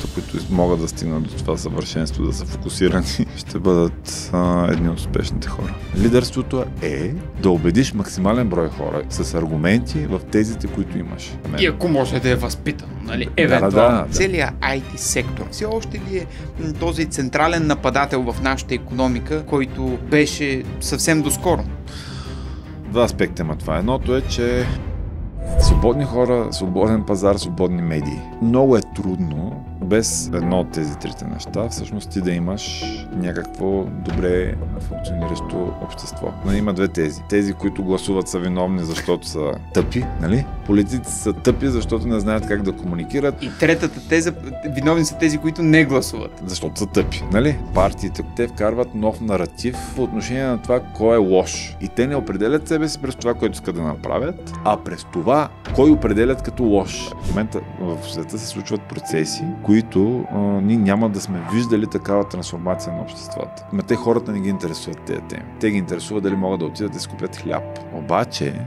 хората, които могат да стигнат до това съвършенство, да са фокусирани, ще бъдат а, едни от успешните хора. Лидерството е да убедиш максимален брой хора с аргументи в тезите, които имаш. И ако може да е възпитан, нали? Евентуално. Да, да, да. Целият IT сектор все още ли е този централен нападател в нашата економика, който беше съвсем доскоро? Два аспекта има това. Едното е, че Свободни хора, свободен пазар, свободни медии. Много е трудно без едно от тези трите неща, всъщност ти да имаш някакво добре функциониращо общество. Но нали, има две тези. Тези, които гласуват са виновни, защото са тъпи, нали? Политици са тъпи, защото не знаят как да комуникират. И третата теза, виновни са тези, които не гласуват. Защото са тъпи, нали? Партиите, те вкарват нов наратив по отношение на това кой е лош. И те не определят себе си през това, което искат да направят, а през това, кой определят като лош. В момента в света се случват процеси, които а, ние няма да сме виждали такава трансформация на обществата. Ма те хората не ги интересуват тези теми. Те ги интересуват дали могат да отидат да си хляб. Обаче,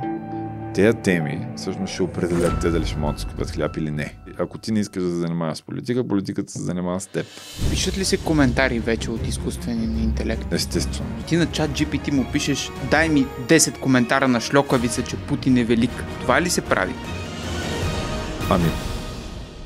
тези теми всъщност ще определят те дали ще могат да скупят хляб или не. Ако ти не искаш да се занимаваш с политика, политиката се занимава с теб. Пишат ли се коментари вече от изкуствения интелект? Естествено. И ти на чат GPT му пишеш, дай ми 10 коментара на шлокавица, че Путин е велик. Това ли се прави? Ами,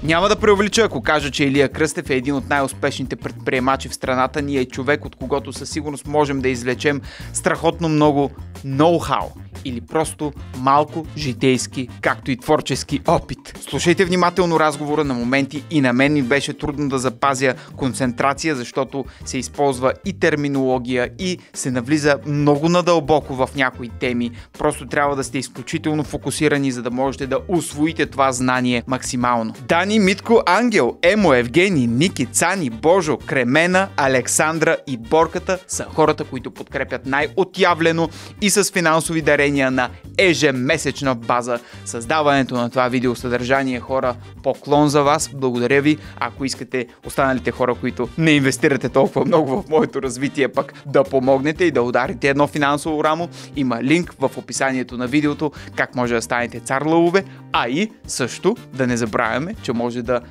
няма да преувелича, ако кажа, че Илия Кръстев е един от най-успешните предприемачи в страната ни е човек, от когото със сигурност можем да извлечем страхотно много ноу-хау или просто малко житейски, както и творчески опит. Слушайте внимателно разговора на моменти и на мен ми беше трудно да запазя концентрация, защото се използва и терминология и се навлиза много надълбоко в някои теми. Просто трябва да сте изключително фокусирани, за да можете да усвоите това знание максимално. Дани, Митко, Ангел, Емо, Евгений, Ники, Цани, Божо, Кремена, Александра и Борката са хората, които подкрепят най-отявлено и с финансови дарения намерения на ежемесечна база. Създаването на това видеосъдържание хора поклон за вас. Благодаря ви. Ако искате останалите хора, които не инвестирате толкова много в моето развитие, пък да помогнете и да ударите едно финансово рамо, има линк в описанието на видеото как може да станете цар лъвове, а и също да не забравяме, че може да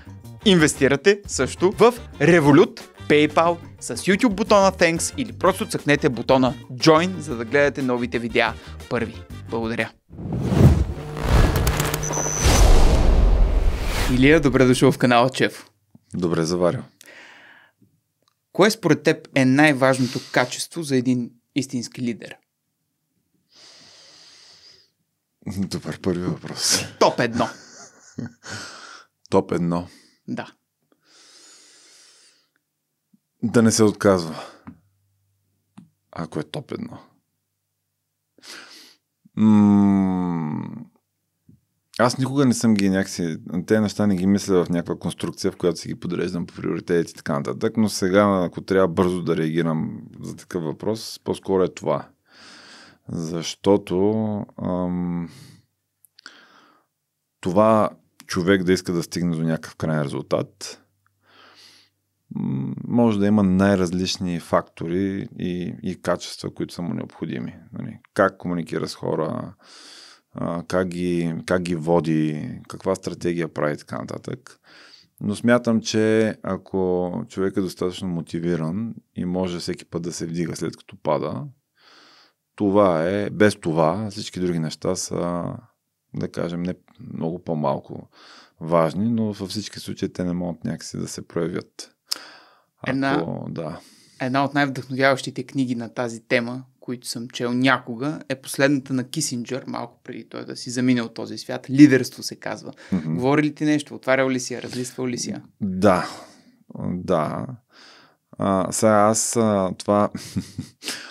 инвестирате също в Revolut PayPal, с YouTube бутона Thanks или просто цъкнете бутона Join, за да гледате новите видеа първи. Благодаря! Илия, добре дошъл в канала Чеф. Добре заварил. Кое според теб е най-важното качество за един истински лидер? Добър първи въпрос. Топ едно. Топ едно. Да да не се отказва. Ако е топ едно. М- аз никога не съм ги някакси... Те неща не ги мисля в някаква конструкция, в която си ги подреждам по приоритетите и така нататък, но сега, ако трябва бързо да реагирам за такъв въпрос, по-скоро е това. Защото ам, това човек да иска да стигне до някакъв крайен резултат, може да има най-различни фактори и, и качества, които са му необходими. Нали? Как комуникира с хора, как ги, как ги води, каква стратегия прави и така нататък. Но смятам, че ако човек е достатъчно мотивиран и може всеки път да се вдига след като пада, това е, без това всички други неща са, да кажем, не много по-малко важни, но във всички случаи те не могат някакси да се проявят. Една, Ако, да. една от най-вдъхновяващите книги на тази тема, които съм чел някога, е последната на Кисинджер, малко преди той да си замине от този свят. Лидерство се казва. Mm-hmm. Говори ли ти нещо? Отварял ли си я? Разлиствал ли си я? Да. Да. А, сега аз а, това...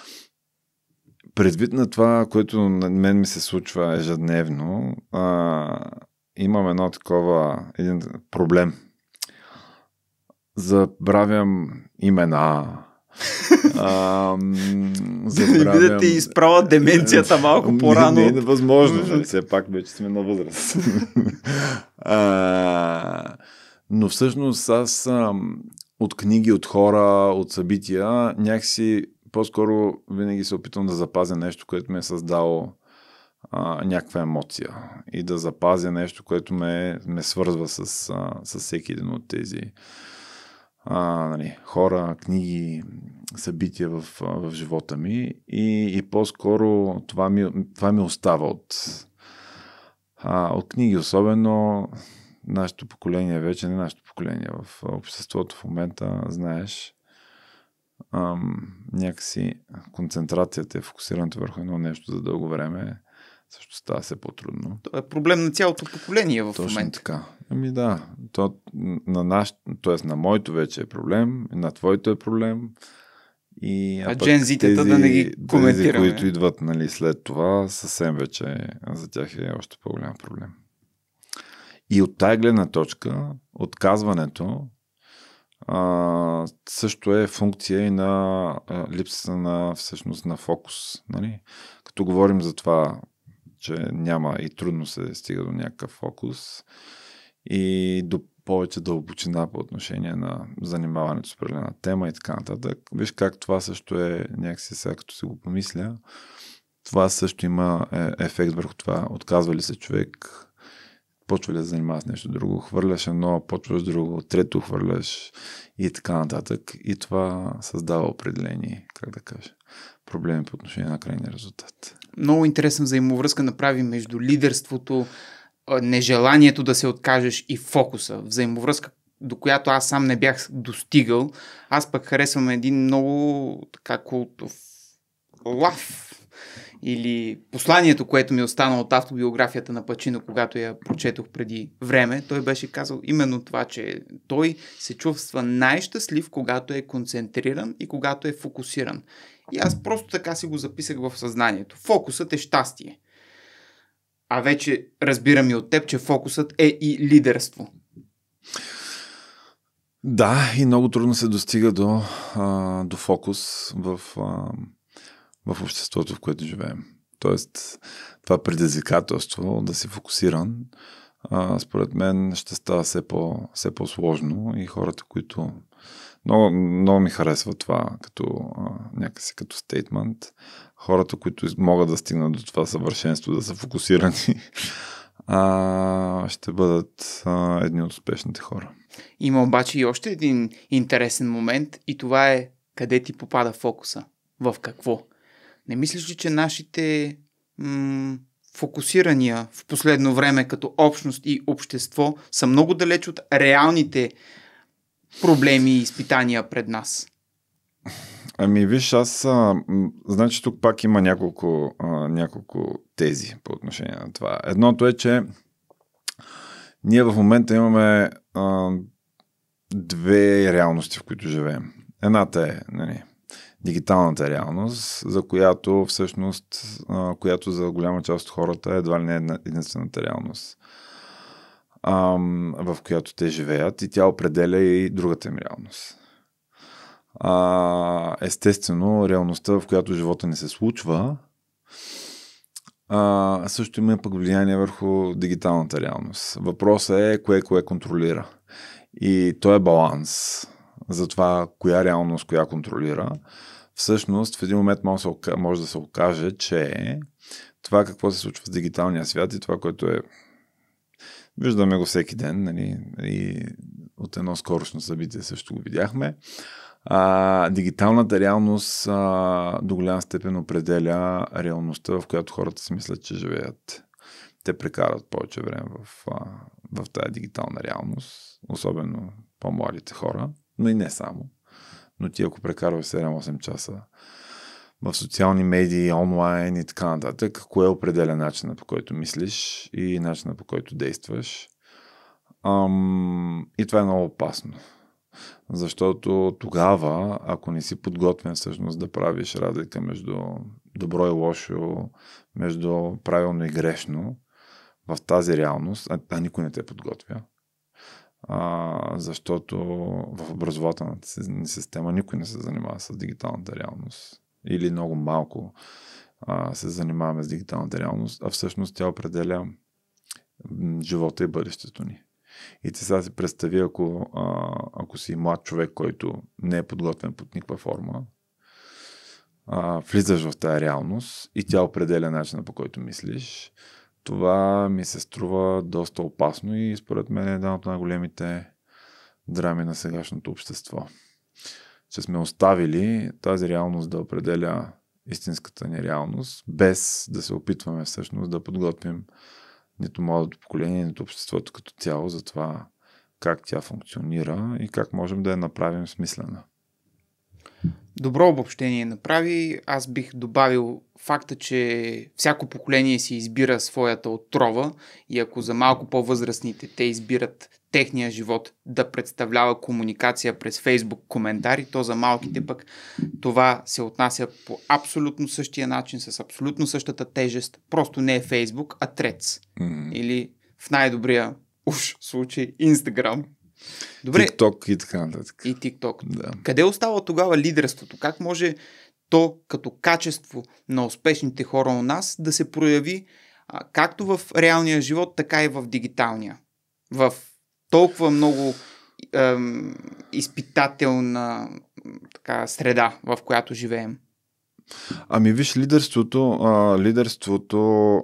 Предвид на това, което на мен ми се случва ежедневно, а, имам едно такова, един проблем – забравям имена. А, забравям... И да ти изправя деменцията малко по-рано. Не, не невъзможно, все пак вече сме на възраст. а, но всъщност аз от книги, от хора, от събития, някакси по-скоро винаги се опитвам да запазя нещо, което ме е създало а, някаква емоция и да запазя нещо, което ме, ме свързва с, а, с всеки един от тези а, нали, хора, книги, събития в, в живота ми и, и по-скоро това ми, това ми остава от, а, от книги, особено нашето поколение вече, не нашето поколение, в обществото в момента, знаеш, ам, някакси концентрацията е фокусирането върху едно нещо за дълго време също става все по-трудно. То е проблем на цялото поколение в Точно момента. така. Ами да, то на наш, т.е. на моето вече е проблем, на твоето е проблем. И, а, а джензитата да не ги коментираме. Тези, които идват нали, след това, съвсем вече за тях е още по-голям проблем. И от тази гледна точка, отказването а, също е функция и на а, липсата на всъщност на фокус. Нали? Като говорим за това че няма и трудно се стига до някакъв фокус и до повече дълбочина по отношение на занимаването с определена тема и така нататък. Виж как това също е някакси сега, като си го помисля, това също има е, ефект върху това. Отказва ли се човек, почва ли да занимава с нещо друго, хвърляш едно, почваш друго, трето хвърляш и така нататък. И това създава определени, как да кажа, проблеми по отношение на крайния резултат много интересна взаимовръзка направи между лидерството, нежеланието да се откажеш и фокуса. Взаимовръзка, до която аз сам не бях достигал. Аз пък харесвам един много така култов лав или посланието, което ми е остана от автобиографията на Пачино, когато я прочетох преди време, той беше казал именно това, че той се чувства най-щастлив, когато е концентриран и когато е фокусиран. И аз просто така си го записах в съзнанието. Фокусът е щастие. А вече разбирам и от теб, че фокусът е и лидерство. Да, и много трудно се достига до, а, до фокус в, а, в обществото, в което живеем. Тоест, това предизвикателство да си фокусиран, а, според мен ще става все, по, все по-сложно и хората, които много, много ми харесва това като а, някакси като стейтмент. Хората, които могат да стигнат до това съвършенство, да са фокусирани, а, ще бъдат а, едни от успешните хора. Има обаче и още един интересен момент и това е къде ти попада фокуса. В какво? Не мислиш ли, че нашите м- фокусирания в последно време като общност и общество са много далеч от реалните проблеми и изпитания пред нас? Ами виж, аз, а, значи тук пак има няколко, а, няколко тези по отношение на това. Едното е, че ние в момента имаме а, две реалности, в които живеем. Едната е нали, дигиталната реалност, за която всъщност, а, която за голяма част от хората едва ли не е единствената реалност ам, в която те живеят и тя определя и другата им реалност. А, естествено, реалността, в която живота не се случва, а, също има пък влияние върху дигиталната реалност. Въпросът е кое кое контролира. И то е баланс за това коя реалност коя контролира. Всъщност, в един момент може, може да се окаже, че това какво се случва в дигиталния свят и това, което е Виждаме го всеки ден. Нали? И от едно скорошно събитие също го видяхме. А, дигиталната реалност а, до голяма степен определя реалността, в която хората си мислят, че живеят. Те прекарат повече време в, а, в тази дигитална реалност, особено по-младите хора, но и не само. Но ти ако прекарваш 7-8 часа в социални медии, онлайн и така нататък, кое е определя начина по който мислиш и начина по който действаш. Ам, и това е много опасно. Защото тогава, ако не си подготвен всъщност да правиш разлика между добро и лошо, между правилно и грешно, в тази реалност, а, а никой не те подготвя. А, защото в образователната система никой не се занимава с дигиталната реалност или много малко а, се занимаваме с дигиталната реалност, а всъщност тя определя живота и бъдещето ни. И ти сега си представи, ако, а, ако си млад човек, който не е подготвен под никаква форма, а, влизаш в тази реалност и тя определя начина по който мислиш, това ми се струва доста опасно и според мен е една от най-големите драми на сегашното общество че сме оставили тази реалност да определя истинската ни реалност, без да се опитваме всъщност да подготвим нито младото поколение, нито обществото като цяло за това как тя функционира и как можем да я направим смислена. Добро обобщение направи. Аз бих добавил факта, че всяко поколение си избира своята отрова и ако за малко по-възрастните те избират техния живот да представлява комуникация през Фейсбук коментари, то за малките пък това се отнася по абсолютно същия начин, с абсолютно същата тежест. Просто не е Фейсбук, а Трец. Mm-hmm. Или в най-добрия уж случай Инстаграм. Добре. TikTok и така нататък. И TikTok. Да. Къде остава тогава лидерството? Как може то като качество на успешните хора у нас да се прояви а, както в реалния живот, така и в дигиталния? В толкова много ем, изпитателна така, среда, в която живеем? Ами виж, лидерството, а, лидерството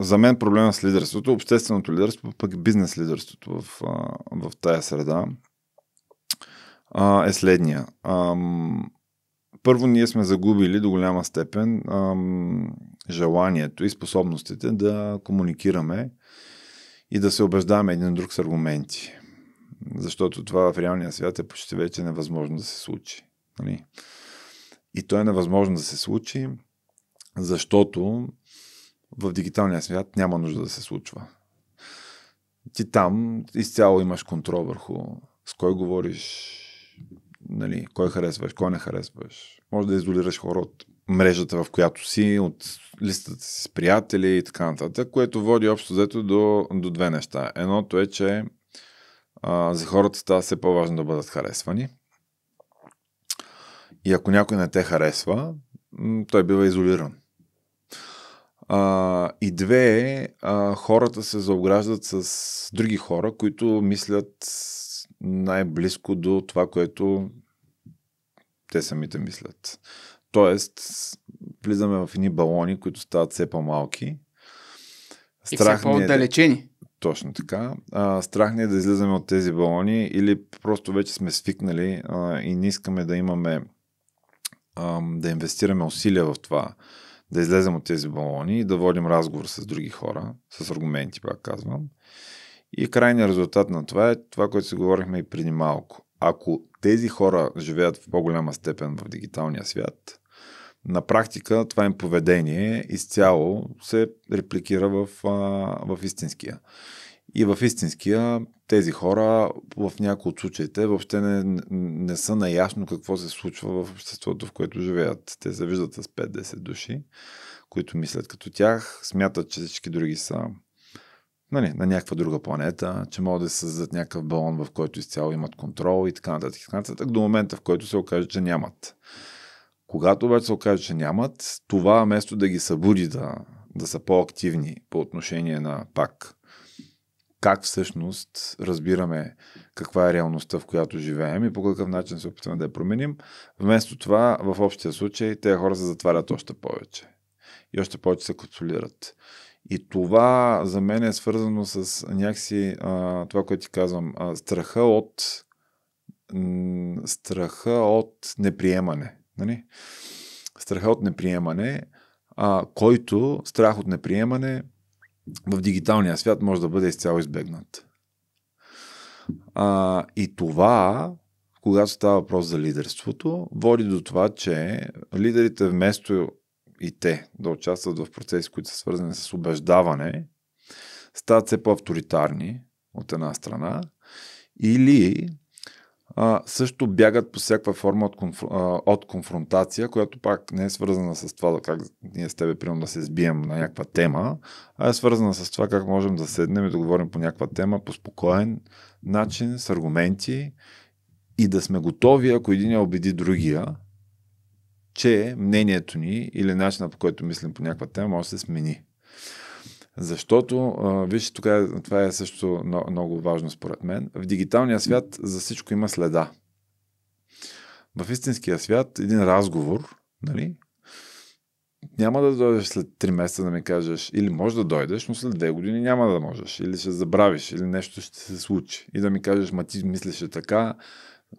за мен проблема с лидерството, общественото лидерство, пък бизнес лидерството в, в тая среда е следния. Първо, ние сме загубили до голяма степен желанието и способностите да комуникираме и да се убеждаваме един друг с аргументи. Защото това в реалния свят е почти вече невъзможно да се случи. Нали? И то е невъзможно да се случи, защото в дигиталния свят няма нужда да се случва. Ти там изцяло имаш контрол върху с кой говориш, нали, кой харесваш, кой не харесваш. Може да изолираш хора от мрежата, в която си, от листата си с приятели и така нататък, което води общо взето до, до две неща. Едното е, че а, за хората става все по-важно да бъдат харесвани. И ако някой не те харесва, той бива изолиран. А, и две, е, а, хората се заограждат с други хора, които мислят най-близко до това, което те самите мислят. Тоест, влизаме в едни балони, които стават все по-малки. Страх и все е по-отдалечени. Е, точно така. А, страх ни е да излизаме от тези балони или просто вече сме свикнали а, и не искаме да имаме, а, да инвестираме усилия в това, да излезем от тези балони и да водим разговор с други хора, с аргументи, пак казвам. И крайният резултат на това е това, което си говорихме и преди малко. Ако тези хора живеят в по-голяма степен в дигиталния свят, на практика това им поведение изцяло се репликира в, а, в истинския. И в истинския тези хора в някои от случаите въобще не, не са наясно какво се случва в обществото, в което живеят. Те се виждат с 5-10 души, които мислят като тях, смятат, че всички други са нали, на някаква друга планета, че могат да създадат някакъв балон, в който изцяло имат контрол и така нататък. Така нататък до момента, в който се окаже, че нямат. Когато обаче се окаже, че нямат, това вместо да ги събуди да, да са по-активни по отношение на пак как всъщност разбираме каква е реалността, в която живеем и по какъв начин се опитваме да я променим. Вместо това, в общия случай, тези хора се затварят още повече. И още повече се консолират. И това за мен е свързано с някакси а, това, което ти казвам, а, страха от м- страха от неприемане. Нали? Страха от неприемане, а, който страх от неприемане в дигиталния свят може да бъде изцяло избегнат. А, и това, когато става въпрос за лидерството, води до това, че лидерите вместо и те да участват в процеси, които са свързани с убеждаване, стават все по-авторитарни от една страна или а, също бягат по всякаква форма от, конф... а, от конфронтация, която пак не е свързана с това да как ние с тебе, примерно, да се сбием на някаква тема, а е свързана с това как можем да седнем и да говорим по някаква тема по спокоен начин, с аргументи и да сме готови, ако един я убеди другия, че мнението ни или начина по който мислим по някаква тема може да се смени. Защото, а, вижте, тук е, това е също много важно според мен. В дигиталния свят за всичко има следа. В истинския свят един разговор, нали, няма да дойдеш след 3 месеца да ми кажеш, или може да дойдеш, но след 2 години няма да можеш, или ще забравиш, или нещо ще се случи. И да ми кажеш, ма ти мислеше така,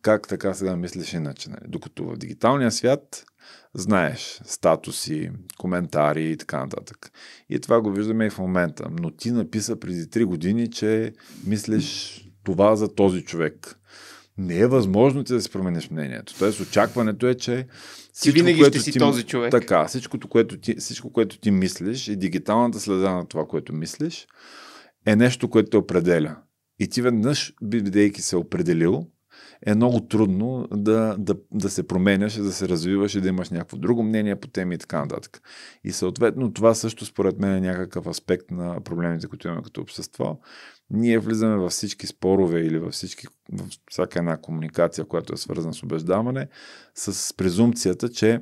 как така сега мислиш иначе. Нали? Докато в дигиталния свят Знаеш, статуси, коментари и така нататък. И това го виждаме и в момента. Но ти написа преди 3 години, че мислиш това за този човек. Не е възможно ти да си промениш мнението. Тоест очакването е, че всичко, ти винаги което ще си ти, този човек. Така, всичко което ти, всичко, което ти мислиш и дигиталната следа на това, което мислиш, е нещо, което те определя. И ти веднъж, бидейки се определил, е много трудно да, да, да се променяш, да се развиваш и да имаш някакво друго мнение по теми и така нататък. И съответно това също според мен е някакъв аспект на проблемите, които имаме като общество. Ние влизаме във всички спорове или във, всички, във всяка една комуникация, която е свързана с убеждаване, с презумпцията, че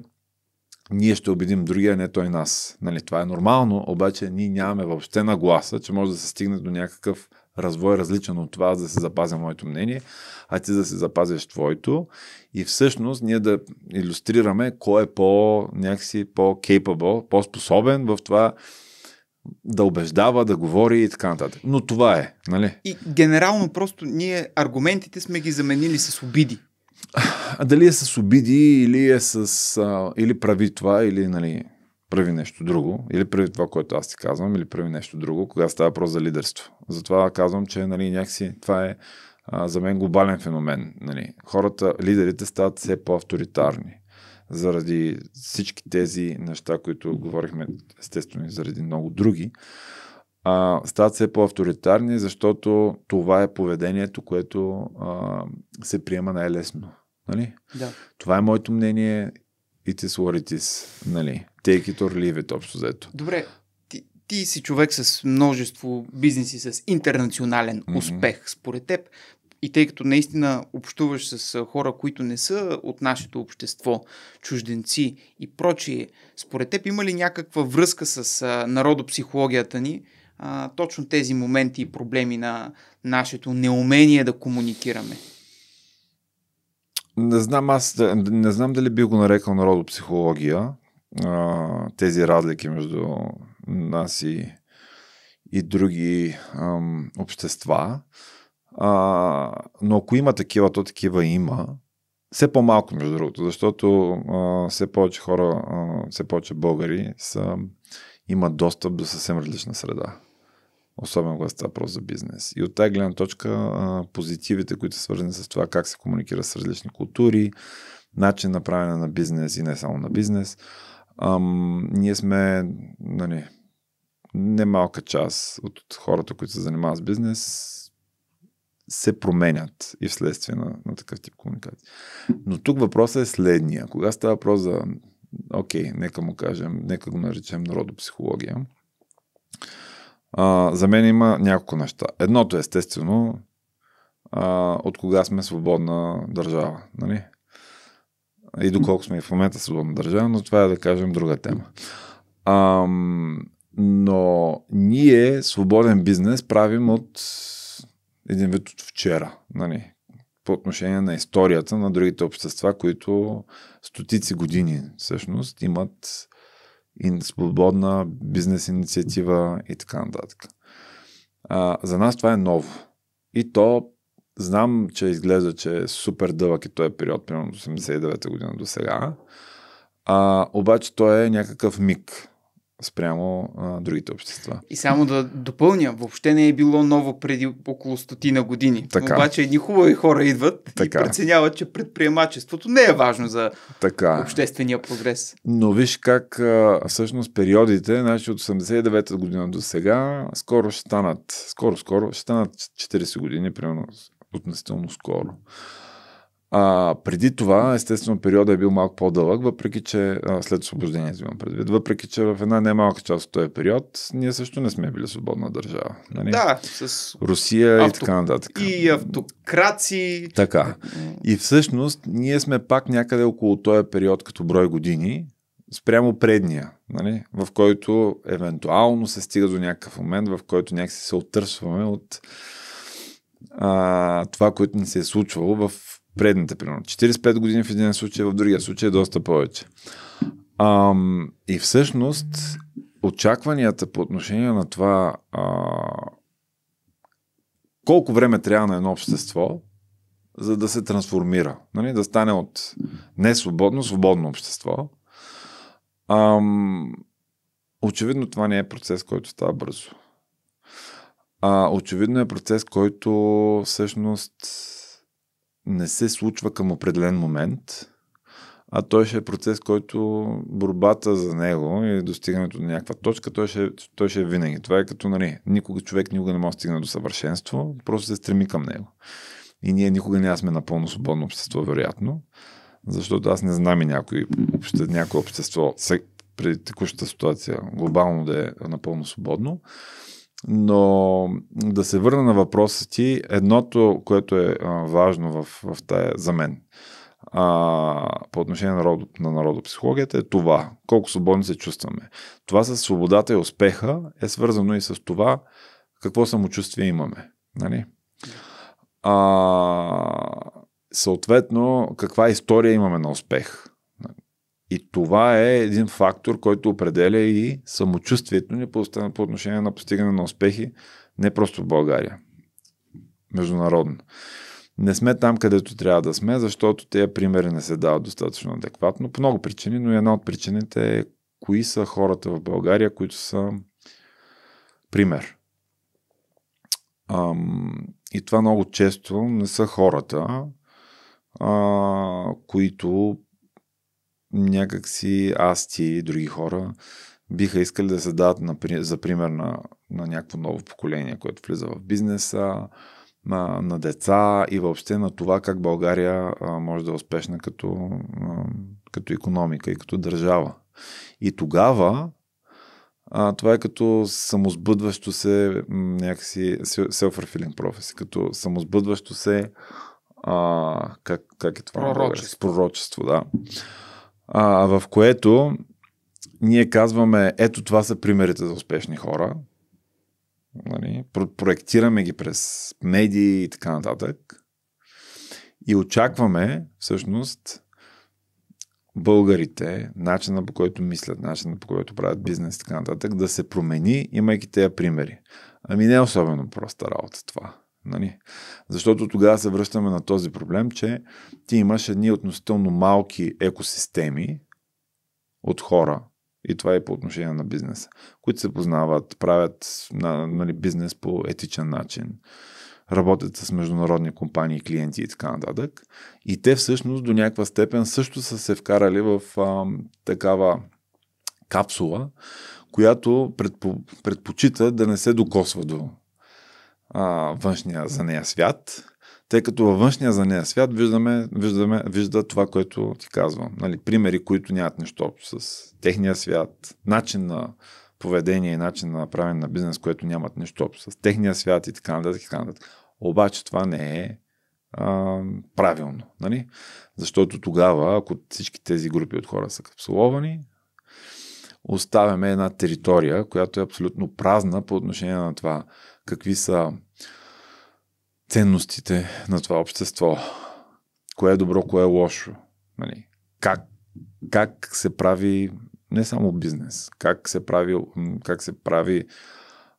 ние ще убедим другия, не той нас. Нали, това е нормално, обаче ние нямаме въобще нагласа, че може да се стигне до някакъв развой е различен от това, за да се запазя моето мнение, а ти да се запазиш твоето. И всъщност ние да иллюстрираме кой е по някакси по-кейпабъл, по-способен в това да убеждава, да говори и така нататък. Но това е, нали? И генерално просто ние аргументите сме ги заменили с обиди. А дали е с обиди или е с... А, или прави това, или, нали, прави нещо друго, или прави това, което аз ти казвам, или прави нещо друго, когато става въпрос за лидерство. Затова казвам, че нали, някакси това е а, за мен глобален феномен. Нали. Хората, лидерите стават все по-авторитарни заради всички тези неща, които говорихме, естествено и заради много други, а, стават все по-авторитарни, защото това е поведението, което а, се приема най-лесно. Нали? Да. Това е моето мнение и те суаритис. Нали? take it or leave it, общо взето. Добре, ти, ти си човек с множество бизнеси, с интернационален mm-hmm. успех. Според теб, и тъй като наистина общуваш с хора, които не са от нашето общество, чужденци и прочие, според теб има ли някаква връзка с народопсихологията ни, а, точно тези моменти и проблеми на нашето неумение да комуникираме? Не знам, аз не знам дали би го нарекал народопсихология, тези разлики между нас и, и други ам, общества. А, но ако има такива, то такива има. Все по-малко, между другото, защото а, все повече хора, а, все повече българи са, имат достъп до съвсем различна среда. Особено когато става просто за бизнес. И от тази гледна точка а, позитивите, които са свързани с това как се комуникира с различни култури, начин на правене на бизнес и не само на бизнес, Ам, ние сме нали, немалка част от, хората, които се занимават с бизнес, се променят и вследствие на, на такъв тип комуникация. Но тук въпросът е следния. Кога става въпрос за, окей, нека му кажем, нека го наречем народопсихология, а, за мен има няколко неща. Едното е естествено, а, от кога сме свободна държава. Нали? и доколко сме и в момента свободна държава, но това е да кажем друга тема. Ам, но ние свободен бизнес правим от един вид от вчера, нали, по отношение на историята на другите общества, които стотици години всъщност имат и свободна бизнес инициатива и така нататък. А, за нас това е ново. И то знам, че изглежда, че е супер дълъг и е този период, примерно 89-та година до сега, а, обаче той е някакъв миг спрямо а, другите общества. И само да допълня, въобще не е било ново преди около стотина години. Така. Обаче едни хубави хора идват така. и преценяват, че предприемачеството не е важно за така. обществения прогрес. Но виж как а, всъщност периодите, значи от 89-та година до сега, скоро ще станат, скоро-скоро ще станат 40 години, примерно относително скоро. А, преди това, естествено, периода е бил малко по-дълъг, въпреки че а, след освобождение имам предвид, въпреки че в една немалка част от този период ние също не сме били свободна държава. Нали? Да, с Русия Авто... и така нататък. И автокрации. Така. И всъщност ние сме пак някъде около този период като брой години, спрямо предния, нали? в който евентуално се стига до някакъв момент, в който някакси се оттърсваме от а, това, което ни се е случвало в предните, примерно. 45 години в един случай, в другия случай е доста повече. А, и всъщност очакванията по отношение на това а, колко време трябва на едно общество, за да се трансформира, нали? да стане от несвободно, свободно общество. Ам, очевидно това не е процес, който става бързо а, очевидно е процес, който всъщност не се случва към определен момент, а той ще е процес, който борбата за него и достигането на някаква точка, той ще, той ще е винаги. Това е като, нали, никога човек никога не може да стигне до съвършенство, просто се стреми към него. И ние никога няма сме напълно свободно общество, вероятно, защото аз не знам и някой, обще, някое общество при текущата ситуация глобално да е напълно свободно. Но да се върна на въпроса ти, едното, което е а, важно в, в тая, за мен а, по отношение на, народ, на народопсихологията е това. Колко свободни се чувстваме. Това с свободата и успеха е свързано и с това какво самочувствие имаме. Нали? А, съответно, каква история имаме на успех. И това е един фактор, който определя и самочувствието ни по, отношение на постигане на успехи, не просто в България, международно. Не сме там, където трябва да сме, защото тези примери не се дават достатъчно адекватно. По много причини, но една от причините е кои са хората в България, които са пример. Ам, и това много често не са хората, а, които някакси аз ти и други хора биха искали да се дадат за пример на, на някакво ново поколение, което влиза в бизнеса, на, на деца и въобще на това как България а, може да е успешна като, а, като економика и като държава. И тогава а, това е като самозбъдващо се някакси self-fulfilling prophecy, като самозбъдващо се а, как, как е това? Пророчество. Пророчество, да а, в което ние казваме, ето това са примерите за успешни хора, нали, проектираме ги през медии и така нататък и очакваме всъщност българите, начина по който мислят, начина по който правят бизнес и така нататък, да се промени, имайки тези примери. Ами не е особено проста работа това. Нали? Защото тогава се връщаме на този проблем, че ти имаш едни относително малки екосистеми от хора, и това е по отношение на бизнеса, които се познават, правят нали, бизнес по етичен начин, работят с международни компании, клиенти и така нататък. И те всъщност до някаква степен също са се вкарали в а, такава капсула, която предпо, предпочита да не се докосва до а, външния за нея свят, тъй като във външния за нея свят виждаме, виждаме, вижда това, което ти казвам. Нали, примери, които нямат нищо общо с техния свят, начин на поведение и начин на правене на бизнес, което нямат нищо общо с техния свят и така нататък. така нататък. Обаче това не е а, правилно. Нали? Защото тогава, ако всички тези групи от хора са капсуловани, оставяме една територия, която е абсолютно празна по отношение на това какви са ценностите на това общество, кое е добро, кое е лошо, нали? как, как се прави не само бизнес, как се прави, как се прави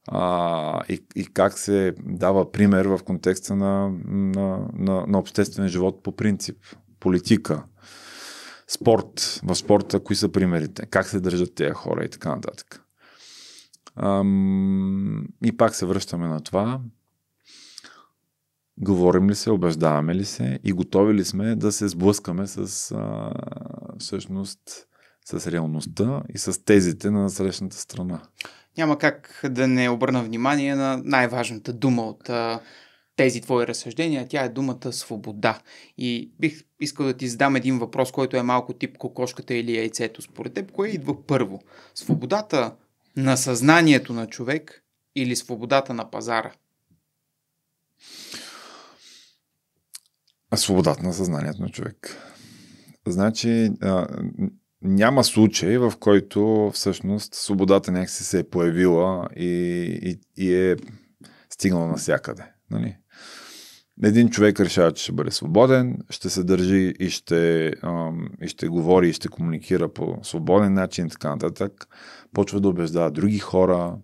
а, и, и как се дава пример в контекста на, на, на, на обществен живот по принцип, политика, спорт, в спорта, кои са примерите, как се държат тези хора и така нататък. Ам, и пак се връщаме на това. Говорим ли се, убеждаваме ли се и готови ли сме да се сблъскаме с а, всъщност с реалността и с тезите на срещната страна. Няма как да не обърна внимание на най-важната дума от а, тези твои разсъждения. Тя е думата свобода. И бих искал да ти задам един въпрос, който е малко тип кокошката или яйцето. Според теб, кое идва първо? Свободата на съзнанието на човек или свободата на пазара? Свободата на съзнанието на човек. Значи, а, няма случай, в който всъщност свободата някакси се е появила и, и, и е стигнала навсякъде. Нали? един човек решава, че ще бъде свободен, ще се държи и ще, и ще говори и ще комуникира по свободен начин и така нататък. Почва да убеждава други хора,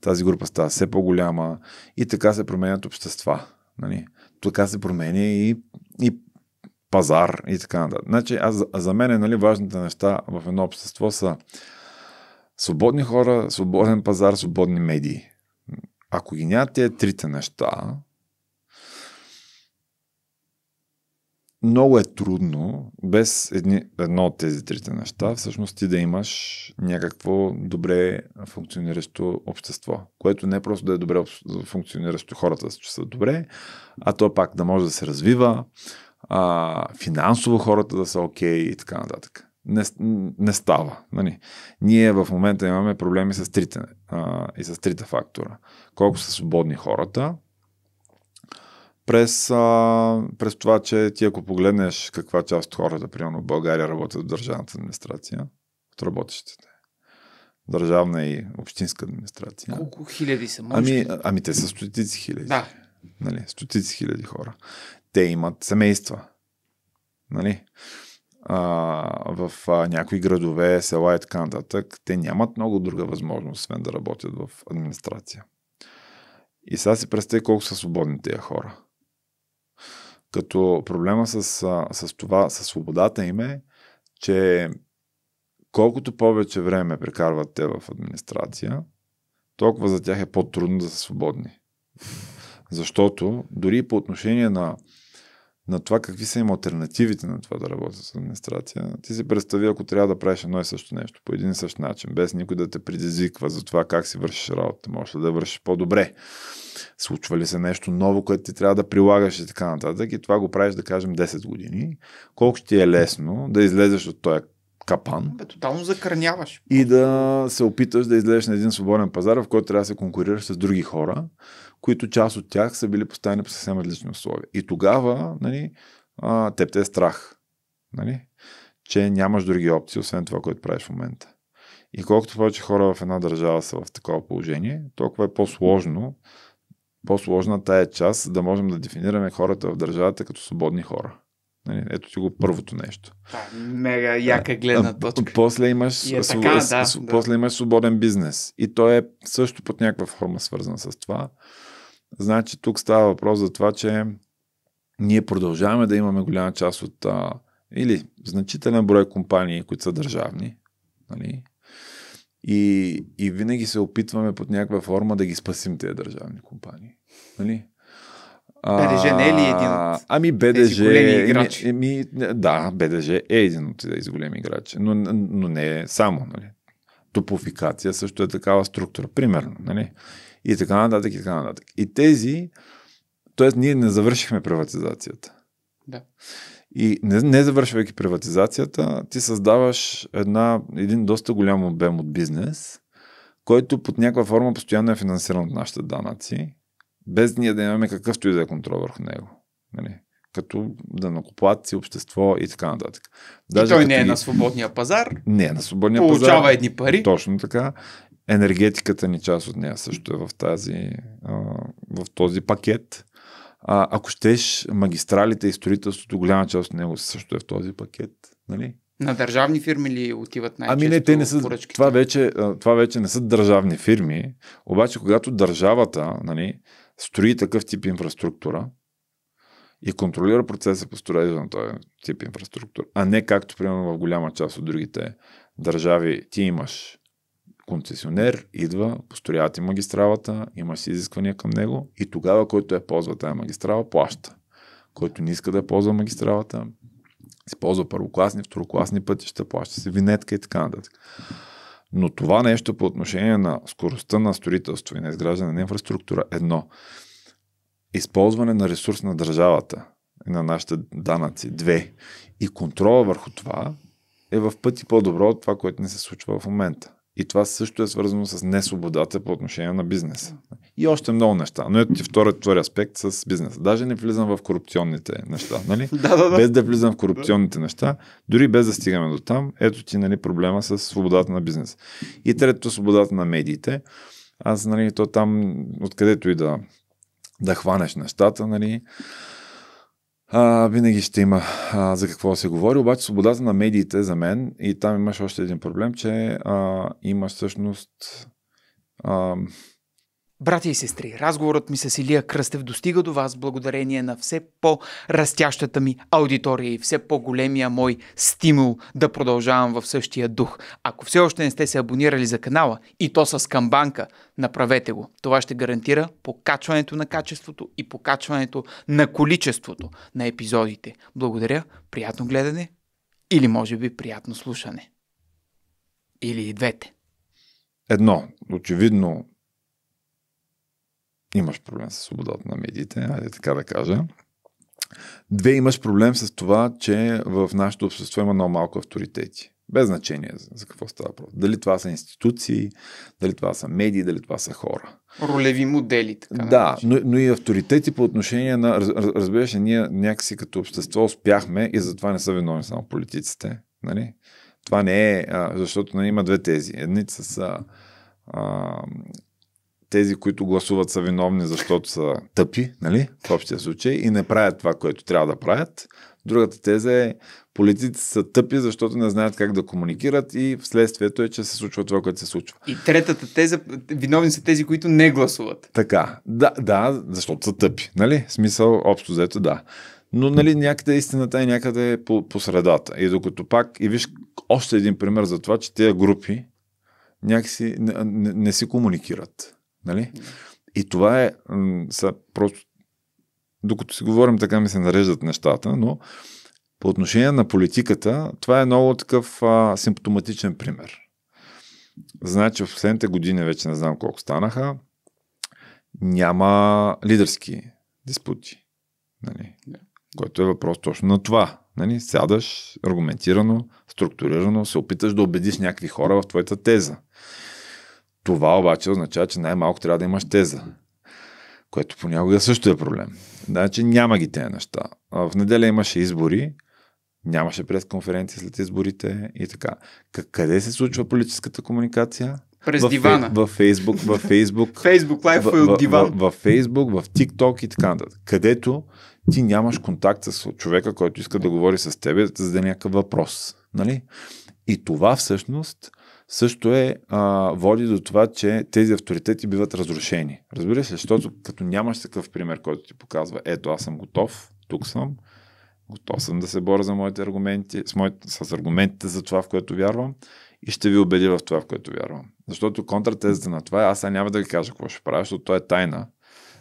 тази група става все по-голяма и така се променят общества. Нали? Така се променя и, и пазар и така нататък. Значи, аз, за мен нали, важните неща в едно общество са свободни хора, свободен пазар, свободни медии. Ако ги няма тези трите неща, много е трудно, без едни, едно от тези трите неща, всъщност ти да имаш някакво добре функциониращо общество, което не е просто да е добре функциониращо хората да се чувстват добре, а то пак да може да се развива, а, финансово хората да са окей okay и така нататък. Не, не става. Нали? Ние в момента имаме проблеми с трите, а, и с трите фактора. Колко са свободни хората, през, а, през това, че ти ако погледнеш каква част от хората, примерно в България, работят в държавната администрация, от работещите. Държавна и общинска администрация. Колко хиляди са? Може? Ами, ами те са стотици хиляди. Да. Нали, стотици хиляди хора. Те имат семейства. Нали? а, в а, някои градове, села и така нататък, те нямат много друга възможност, освен да работят в администрация. И сега си представи колко са свободни тези хора. Като проблема с, с това, с свободата им е, че колкото повече време прекарват те в администрация, толкова за тях е по-трудно да са свободни. Защото дори по отношение на на това какви са им альтернативите на това да работиш с администрация. Ти си представи, ако трябва да правиш едно и също нещо, по един и същ начин, без никой да те предизвиква за това как си вършиш работа. Може ли да вършиш по-добре? Случва ли се нещо ново, което ти трябва да прилагаш и така нататък. И това го правиш, да кажем, 10 години. Колко ще ти е лесно да излезеш от този капан. Бе, тотално закърняваш. И да се опиташ да излезеш на един свободен пазар, в който трябва да се конкурираш с други хора, които част от тях са били поставени по съвсем различни условия. И тогава нали, а, теб те е страх, нали, че нямаш други опции, освен това, което правиш в момента. И колкото повече хора в една държава са в такова положение, толкова е по-сложно по-сложна тая част, да можем да дефинираме хората в държавата като свободни хора. Нали, ето ти го първото нещо. Да, мега яка гледна точка. После имаш, е така, да, с, да. после имаш свободен бизнес. И той е също под някаква форма свързан с това. Значи тук става въпрос за това, че ние продължаваме да имаме голяма част от а, или значителен брой компании, които са държавни. Нали? И, и винаги се опитваме под някаква форма да ги спасим тези държавни компании. Нали? БДЖ не е ли един от Ами БДЖ... големи е- ами, играчи? ами, да, БДЖ е един от тези големи играчи, но, но не е само. Нали? Топофикация също е такава структура, примерно. Нали? и така нататък, и така нататък. И тези, т.е. ние не завършихме приватизацията. Да. И не, не завършвайки приватизацията, ти създаваш една, един доста голям обем от бизнес, който под някаква форма постоянно е финансиран от нашите данъци, без ние да имаме какъвто и да е контрол върху него. Нали? Като данокоплатци, общество и така нататък. Даже и той не е ги... на свободния пазар. Не е на свободния получава пазар. Получава едни пари. Точно така енергетиката ни, част от нея също е в, тази, а, в този пакет. А, ако щеш, магистралите и строителството, голяма част от него също е в този пакет. Нали? На държавни фирми ли отиват най-често Ами не, те не са, поръчките? това, вече, това вече не са държавни фирми, обаче когато държавата нали, строи такъв тип инфраструктура и контролира процеса по строежа на този тип инфраструктура, а не както примерно в голяма част от другите държави ти имаш концесионер идва, построява ти магистралата, има си изисквания към него и тогава, който е ползва тази магистрала, плаща. Който не иска да ползва магистралата, си ползва първокласни, второкласни пътища, плаща си винетка и така нататък. Но това нещо по отношение на скоростта на строителство и на изграждане на инфраструктура, е едно, използване на ресурс на държавата и на нашите данъци, две, и контрола върху това е в пъти по-добро от това, което не се случва в момента. И това също е свързано с несвободата по отношение на бизнеса. И още много неща. Но ето ти втори твой аспект с бизнеса. Даже не влизам в корупционните неща, нали? да, да, да. Без да влизам в корупционните неща, дори без да стигаме до там, ето ти нали, проблема с свободата на бизнеса. И трето, свободата на медиите. Аз, нали, то там, откъдето и да, да хванеш нещата, нали, а, винаги ще има а, за какво да се говори, обаче свободата на медиите за мен и там имаш още един проблем, че а, имаш всъщност а, Брати и сестри, разговорът ми с Илия Кръстев достига до вас благодарение на все по-растящата ми аудитория и все по-големия мой стимул да продължавам в същия дух. Ако все още не сте се абонирали за канала и то с камбанка, направете го. Това ще гарантира покачването на качеството и покачването на количеството на епизодите. Благодаря, приятно гледане или може би приятно слушане. Или и двете. Едно, очевидно имаш проблем с свободата на медиите, айде така да кажа. Две, имаш проблем с това, че в нашето общество има много малко авторитети. Без значение за, за какво става въпрос. Дали това са институции, дали това са медии, дали това са хора. Ролеви модели, така. Да, но, но и авторитети по отношение на. Разбираш, ние някакси като общество успяхме и затова не са виновни само политиците. Нали? Това не е. Защото не нали, има две тези. Едните са. А, тези, които гласуват са виновни, защото са тъпи, нали, в общия случай, и не правят това, което трябва да правят. Другата теза е, политици са тъпи, защото не знаят как да комуникират и следствието е, че се случва това, което се случва. И третата теза, виновни са тези, които не гласуват. Така, да, да защото са тъпи, нали? Смисъл, общо взето, да. Но нали, някъде истината е някъде е по, по средата. И докато пак, и виж още един пример за това, че тези групи някакси не, не, не си комуникират. Нали? И това е са, просто. Докато си говорим, така ми се нареждат нещата, но по отношение на политиката, това е много такъв а, симптоматичен пример. Значи в последните години, вече не знам колко станаха, няма лидерски диспути. Нали? Yeah. Който е въпрос точно на това. Нали? Сядаш аргументирано, структурирано, се опиташ да убедиш някакви хора в твоята теза. Това обаче означава, че най-малко трябва да имаш теза, което понякога също е проблем. Значи няма ги тези неща. В неделя имаше избори, нямаше пресконференция след изборите и така. Къде се случва политическата комуникация? През в, дивана. В Фейсбук, в Фейсбук. Фейсбук лайф е от диван. В Фейсбук, в ТикТок и така нататък. Където ти нямаш контакт с човека, който иска да говори с теб, за да зададе някакъв въпрос. Нали? И това всъщност също е, а, води до това, че тези авторитети биват разрушени. Разбира се, защото като нямаш такъв пример, който ти показва, ето аз съм готов, тук съм, готов съм да се боря за моите аргументи, с, моите, с аргументите за това, в което вярвам и ще ви убедя в това, в което вярвам. Защото контратезата на това е, аз сега няма да ви кажа какво ще правя, защото то е тайна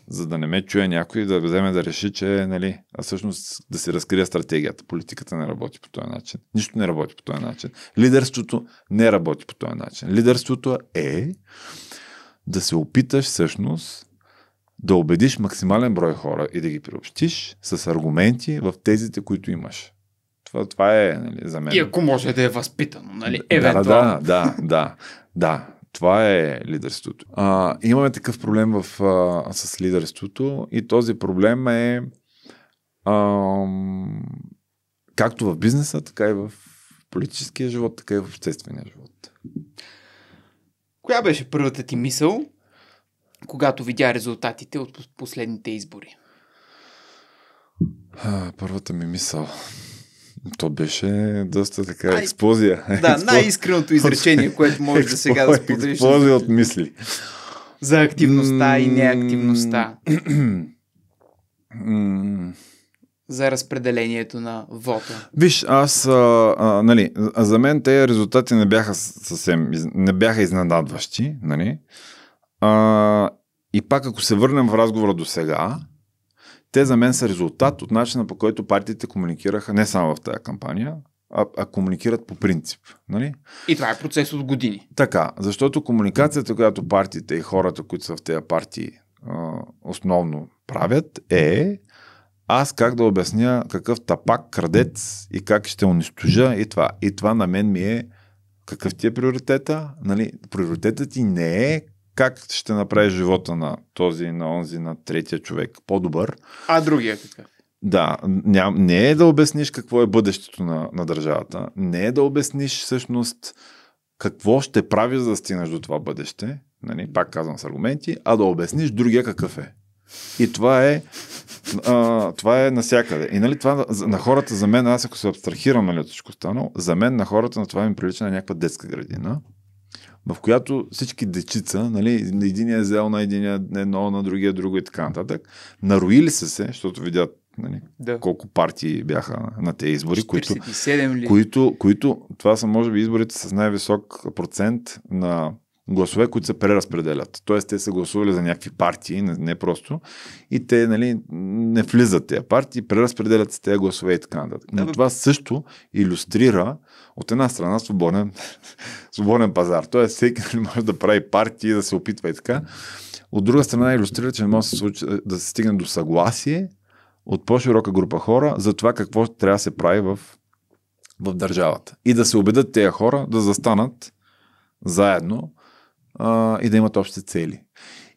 за да не ме чуе някой да вземе да реши, че нали, а всъщност да се разкрия стратегията. Политиката не работи по този начин. Нищо не работи по този начин. Лидерството не работи по този начин. Лидерството е да се опиташ всъщност да убедиш максимален брой хора и да ги приобщиш с аргументи в тезите, които имаш. Това, това е нали, за мен. И ако може да е възпитано, нали? Да, да, да, да, да. Това е лидерството. А, имаме такъв проблем в, а, с лидерството и този проблем е а, както в бизнеса, така и в политическия живот, така и в обществения живот. Коя беше първата ти мисъл, когато видя резултатите от последните избори? А, първата ми мисъл. То беше доста така Ай, експлозия. Да, най-искреното изречение, което може да сега да споделиш. Експлозия от мисли. За активността и неактивността. за разпределението на вода. Виж, аз, а, а, нали, за мен тези резултати не бяха съвсем, не бяха изненадващи, нали? А, и пак, ако се върнем в разговора до сега, те за мен са резултат от начина по който партиите комуникираха не само в тази кампания, а, а комуникират по принцип. Нали? И това е процес от години. Така, защото комуникацията, която партиите и хората, които са в тези партии основно правят е аз как да обясня какъв тапак, крадец и как ще унищожа и това. И това на мен ми е какъв ти е приоритета. Нали? Приоритетът ти не е как ще направиш живота на този, на онзи, на третия човек по-добър. А другия какъв? Да, ням, не е да обясниш какво е бъдещето на, на държавата, не е да обясниш всъщност какво ще прави, за да стигнеш до това бъдеще, нали, пак казвам с аргументи, а да обясниш другия какъв е. И това е, а, това е насякъде. И нали, това на хората, за мен, аз ако се абстрахирам нали, от всичко останало, за мен на хората на това ми прилича на някаква детска градина, в която всички дечица, нали, на единия е взел на единия едно, на другия друго и така нататък, нароили са се, защото видят нали, да. колко партии бяха на тези избори, които, ли? които, които това са може би изборите с най-висок процент на гласове, които се преразпределят. Тоест, те са гласували за някакви партии, не, не просто, и те нали, не влизат тези партии, преразпределят се тези гласове и така нататък. Но да, това също иллюстрира от една страна свободен, свободен пазар. Тоест, всеки нали, може да прави партии, да се опитва и така. От друга страна иллюстрира, че не може да се, случи, да се стигне до съгласие от по-широка група хора за това какво трябва да се прави в, в държавата. И да се убедят тези хора да застанат заедно а, и да имат общи цели.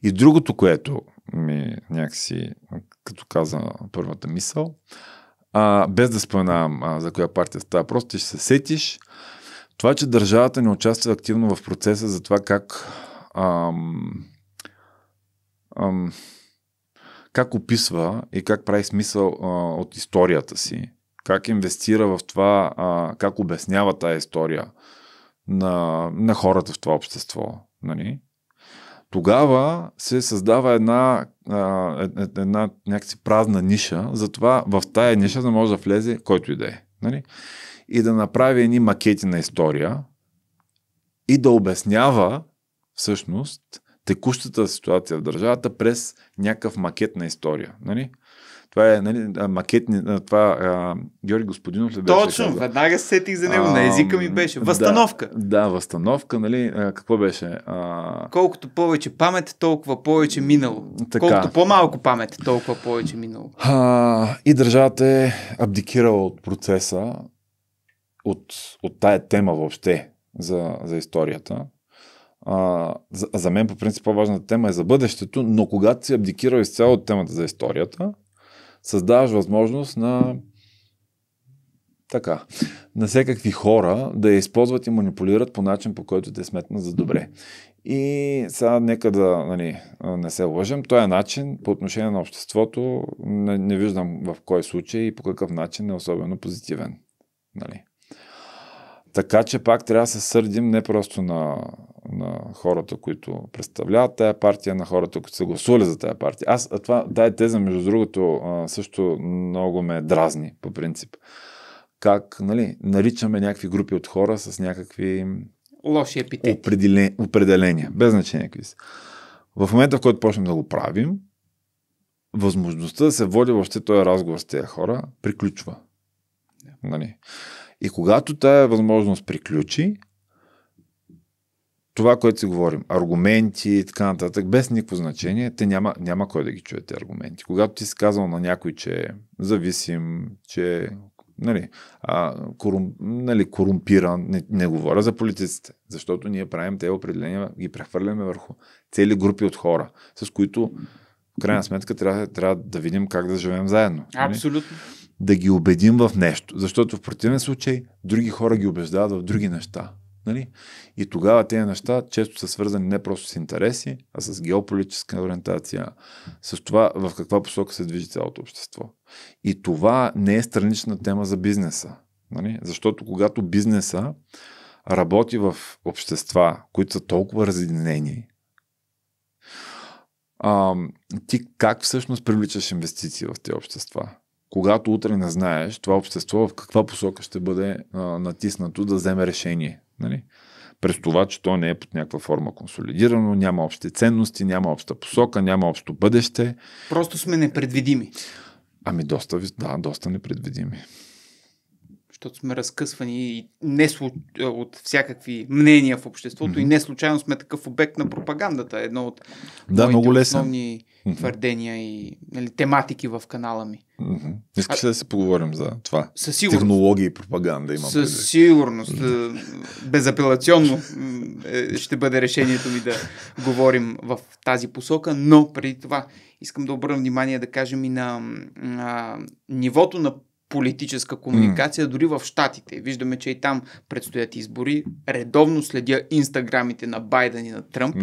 И другото, което ми някакси, като каза първата мисъл, а, без да споменавам а, за коя партия става, просто ти ще се сетиш, това, че държавата не участва активно в процеса за това как ам, ам, как описва и как прави смисъл а, от историята си, как инвестира в това, а, как обяснява тази история на, на хората в това общество, Нали? Тогава се създава една, а, е, е, една някакси празна ниша, затова в тая ниша да може да влезе който и да е. Нали? И да направи едни макети на история и да обяснява всъщност текущата ситуация в държавата през някакъв макет на история. Нали? Това е нали, макет това а, Георги Господинов. Ли беше, Точно, каза? веднага се сетих за него. А, на езика ми беше. Възстановка. Да, да възстановка, нали? А, какво беше? А... Колкото повече памет, толкова повече минало. Така. Колкото по-малко памет, толкова повече минало. А, и държавата е абдикирала от процеса, от, от тая тема въобще за, за историята. А, за, за мен по принцип по-важната тема е за бъдещето, но когато си абдикирал изцяло от темата за историята, създаваш възможност на така, на всякакви хора да я използват и манипулират по начин, по който те сметнат за добре. И сега нека да нали, не се лъжем. е начин по отношение на обществото не, не виждам в кой случай и по какъв начин е особено позитивен. Нали. Така че пак трябва да се сърдим не просто на на хората, които представляват тая партия, на хората, които са гласували за тая партия. Аз а това, тая теза, между другото, също много ме дразни, по принцип. Как, нали, наричаме някакви групи от хора с някакви лоши епитети. Определен, определения, без значение какви са. В момента, в който почнем да го правим, възможността да се води въобще този разговор с тези хора приключва. Yeah. Нали? И когато тая възможност приключи, това, което си говорим, аргументи и така нататък, без никакво значение, те няма, няма кой да ги чуе тези аргументи. Когато ти си казал на някой, че е зависим, че е нали, а, корум, нали, корумпиран, не, не говоря за политиците, защото ние правим тези определения, ги прехвърляме върху цели групи от хора, с които в крайна сметка трябва, трябва да видим как да живеем заедно. Нали? Абсолютно. Нали? Да ги убедим в нещо, защото в противен случай други хора ги убеждават в други неща. Нали? И тогава тези неща често са свързани не просто с интереси, а с геополитическа ориентация, с това в каква посока се движи цялото общество. И това не е странична тема за бизнеса. Нали? Защото когато бизнеса работи в общества, които са толкова разединени, а, ти как всъщност привличаш инвестиции в тези общества? Когато утре не знаеш това общество в каква посока ще бъде а, натиснато да вземе решение. Нали? През това, че то не е под някаква форма консолидирано, няма общи ценности, няма обща посока, няма общо бъдеще. Просто сме непредвидими. Ами доста, да, доста непредвидими защото сме разкъсвани и не слу... от всякакви мнения в обществото mm-hmm. и не случайно сме такъв обект на пропагандата. Едно от да, много основни mm-hmm. твърдения и нали, тематики в канала ми. Mm-hmm. Искаш а... да си поговорим за това? Със сигурност. Технологии и пропаганда имам Със сигурност. Mm-hmm. Безапелационно е, ще бъде решението ми да говорим в тази посока, но преди това искам да обърна внимание да кажем и на, на нивото на политическа комуникация, дори в Штатите. Виждаме, че и там предстоят избори. Редовно следя инстаграмите на Байден и на Тръмп.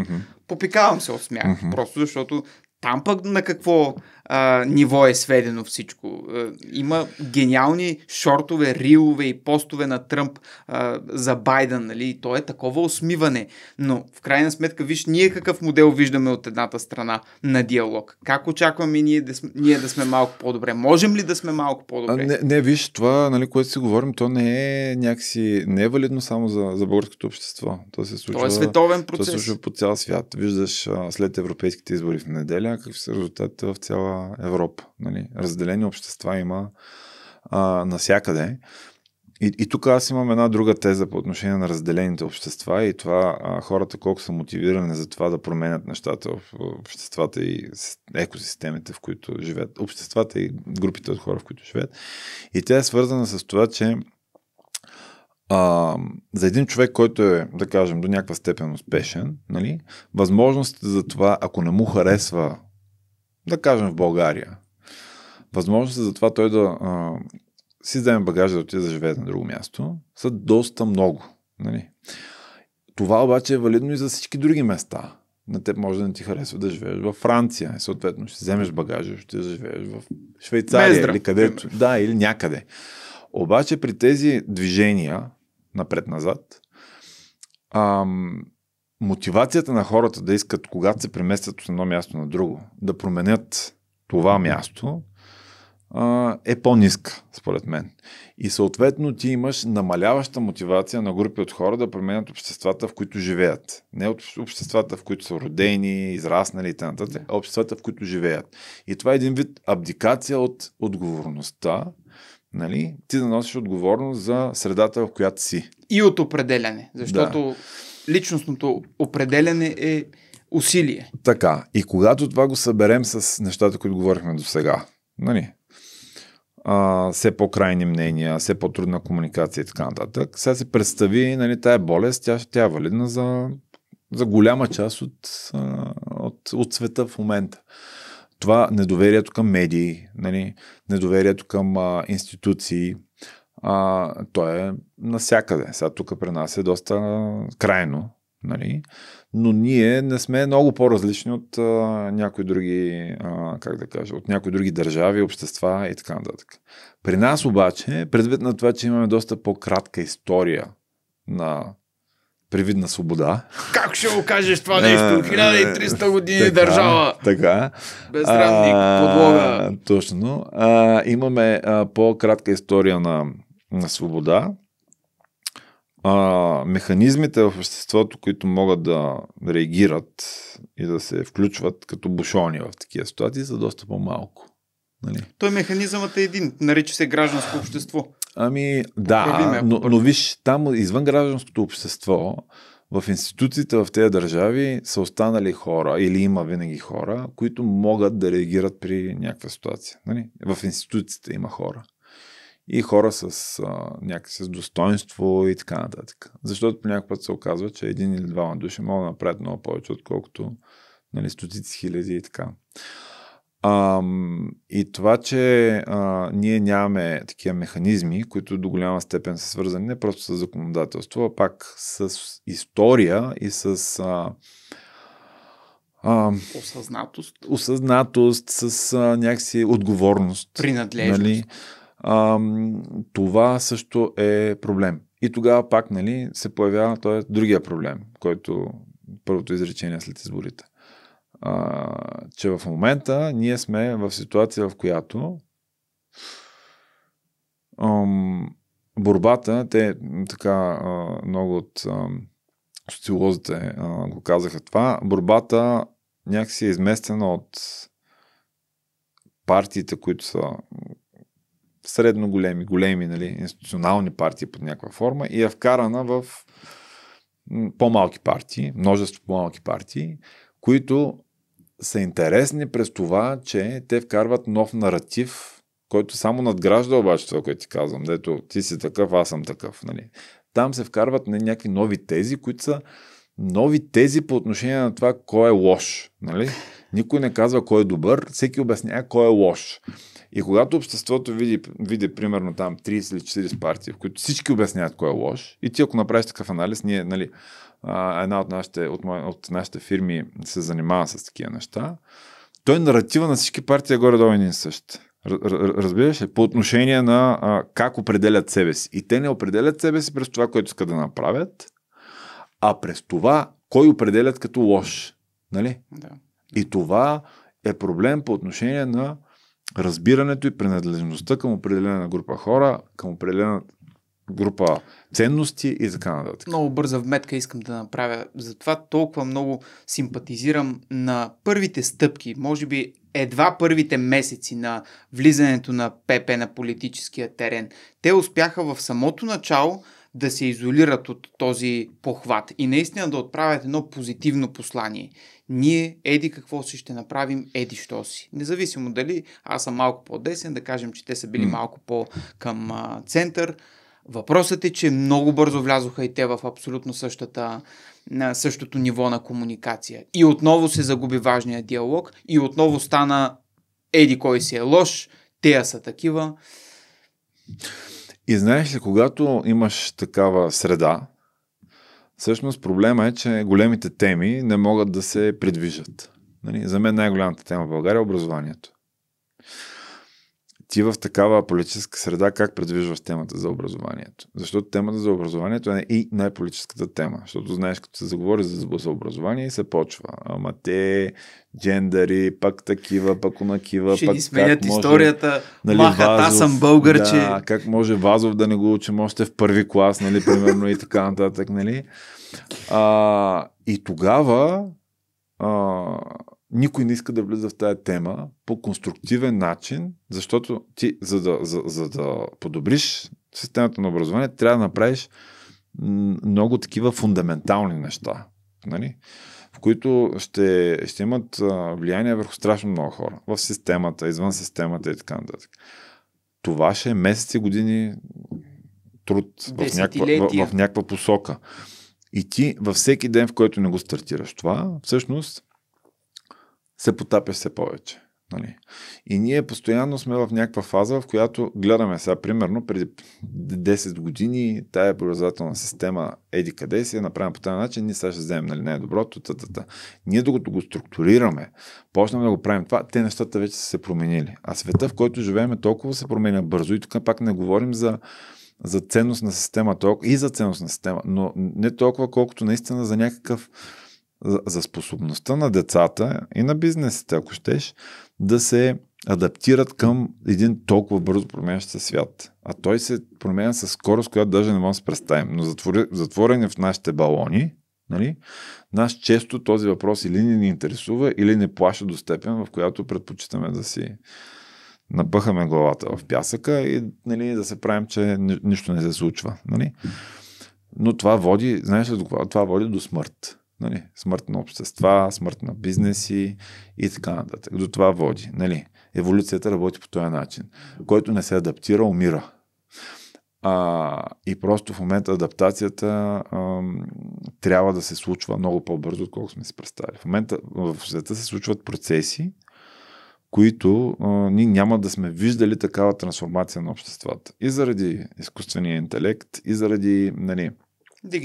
Попикавам се от смях, просто защото там пък на какво а, ниво е сведено всичко. А, има гениални шортове, рилове и постове на Тръмп а, за Байден. Нали? То е такова усмиване, Но в крайна сметка, виж, ние какъв модел виждаме от едната страна на диалог. Как очакваме ние да, ние да сме малко по-добре? Можем ли да сме малко по-добре? А, не, не, виж, това, нали, което си говорим, то не е някакси, не е валидно само за, за българското общество. То се случва, то е световен процес. То се случва по цял свят. Виждаш а, след европейските избори в неделя, какви са резултатите в цяла Европа. Нали? Разделени общества има а, навсякъде. И, и тук аз имам една друга теза по отношение на разделените общества и това а, хората колко са мотивирани за това да променят нещата в обществата и екосистемите, в които живеят. Обществата и групите от хора, в които живеят. И тя е свързана с това, че а, за един човек, който е, да кажем, до някаква степен успешен, нали, възможностите за това, ако не му харесва да кажем в България, възможност за това той да а, си вземе багажа да отиде да живее на друго място, са доста много. Нали? Това обаче е валидно и за всички други места. На теб може да не ти харесва да живееш във Франция. И съответно ще вземеш багажа, ще да живееш в Швейцария Мездра. или където. Да, или някъде. Обаче при тези движения напред-назад, ам, мотивацията на хората да искат, когато се преместят от едно място на друго, да променят това място, е по-ниска, според мен. И съответно ти имаш намаляваща мотивация на групи от хора да променят обществата, в които живеят. Не от обществата, в които са родени, израснали и т.н., а обществата, в които живеят. И това е един вид абдикация от отговорността, нали? ти да носиш отговорност за средата, в която си. И от определяне, защото да личностното определене е усилие. Така. И когато това го съберем с нещата, които говорихме до сега, нали? А, все по-крайни мнения, все по-трудна комуникация и така нататък. Сега се представи нали, тая болест, тя, тя е валидна за, за голяма част от, от, от света в момента това недоверието към медии, нали, недоверието към а, институции, а, той е насякъде. Сега тук при нас е доста крайно, нали? но ние не сме много по-различни от а, някои други, а, как да кажа, от някои други държави, общества и така нататък. При нас обаче, предвид на това, че имаме доста по-кратка история на привидна свобода. Как ще го кажеш това е, нещо? 1300 е, години така, държава. Така. Без подлога. Точно. А, имаме а, по-кратка история на на свобода, а, механизмите в обществото, които могат да реагират и да се включват като бушони в такива ситуации, са доста по-малко. Нали? Той механизъмът е един, нарича се гражданско общество. Ами да, но, но виж, там извън гражданското общество, в институциите в тези държави са останали хора или има винаги хора, които могат да реагират при някаква ситуация. Нали? В институциите има хора и хора с а, някакси с достоинство и така нататък. Защото по някакъв път се оказва, че един или двама души могат да направят много повече, отколкото нали, стотици хиляди и така. А, и това, че а, ние нямаме такива механизми, които до голяма степен са свързани не просто с законодателство, а пак с история и с а, а, осъзнатост. Осъзнатост, с а, някакси отговорност. Принадлежност. Нали? а, това също е проблем. И тогава пак нали, се появява е другия проблем, който първото изречение след изборите. А, че в момента ние сме в ситуация, в която ам, борбата, те така а, много от социолозите а, го казаха това, борбата някакси е изместена от партиите, които са средно големи, големи нали, институционални партии под някаква форма и е вкарана в по-малки партии, множество по-малки партии, които са интересни през това, че те вкарват нов наратив, който само надгражда обаче това, което ти казвам. Дето ти си такъв, аз съм такъв. Нали? Там се вкарват не, нали, някакви нови тези, които са нови тези по отношение на това кой е лош. Нали? Никой не казва кой е добър, всеки обяснява кой е лош. И когато обществото види, види примерно там 30 или 40 партии, в които всички обясняват кой е лош, и ти ако направиш такъв анализ, ние, нали, една от нашите, от, мо... от нашите фирми се занимава с такива неща, той наратива на всички партии е горе-долу един същ. Разбираш ли? По отношение на а, как определят себе си. И те не определят себе си през това, което искат да направят, а през това, кой определят като лош. Нали? Да. И това е проблем по отношение на разбирането и принадлежността към определена група хора, към определена група ценности и така нататък. Много бърза вметка искам да направя. Затова толкова много симпатизирам на първите стъпки, може би едва първите месеци на влизането на ПП на политическия терен. Те успяха в самото начало да се изолират от този похват и наистина да отправят едно позитивно послание ние еди какво си ще направим, еди що си. Независимо дали аз съм малко по-десен, да кажем, че те са били малко по-към а, център. Въпросът е, че много бързо влязоха и те в абсолютно същата, на същото ниво на комуникация. И отново се загуби важния диалог и отново стана еди кой си е лош, те са такива. И знаеш ли, когато имаш такава среда, Всъщност проблема е, че големите теми не могат да се придвижат. Нали, за мен най-голямата тема в България е образованието ти в такава политическа среда как предвижваш темата за образованието? Защото темата за образованието е и най-политическата тема. Защото знаеш, като се заговори за образование и се почва. Ама те, джендари, пак такива, пак унакива, Ще пак ни сменят как историята. Нали, маха, Вазов, аз съм българче. Да, как може Вазов да не го учим още в първи клас, нали, примерно и така нататък, нали? А, и тогава а, никой не иска да влиза в тази тема по конструктивен начин, защото ти, за да, за, за да подобриш системата на образование, трябва да направиш много такива фундаментални неща, нали? в които ще, ще имат влияние върху страшно много хора. В системата, извън системата и така нататък. Това ще е месеци, години труд в някаква, в, в някаква посока. И ти във всеки ден, в който не го стартираш това, всъщност се потапя все повече. Нали? И ние постоянно сме в някаква фаза, в която гледаме сега, примерно, преди 10 години тая образователна система еди къде си е направена по този начин, ние сега ще вземем нали, най-доброто, та, та, та. Ние докато го структурираме, почнем да го правим това, те нещата вече са се променили. А света, в който живеем, толкова се променя бързо и тук пак не говорим за за ценност на система, и за ценност на система, но не толкова, колкото наистина за някакъв за, способността на децата и на бизнесите, ако щеш, да се адаптират към един толкова бързо променящ се свят. А той се променя с скорост, която даже не можем да се представим. Но затворени в нашите балони, нали, нас често този въпрос или не ни интересува, или не плаша до степен, в която предпочитаме да си напъхаме главата в пясъка и нали, да се правим, че нищо не се случва. Нали? Но това води, знаеш ли, това води до смърт. Нали? Смърт на общества, смърт на бизнеси и така нататък. До това води. Нали? Еволюцията работи по този начин. Който не се адаптира, умира. А, и просто в момента адаптацията а, трябва да се случва много по-бързо, отколкото сме си представили. В момента в света се случват процеси, които а, ние няма да сме виждали такава трансформация на обществата. И заради изкуствения интелект, и заради нали,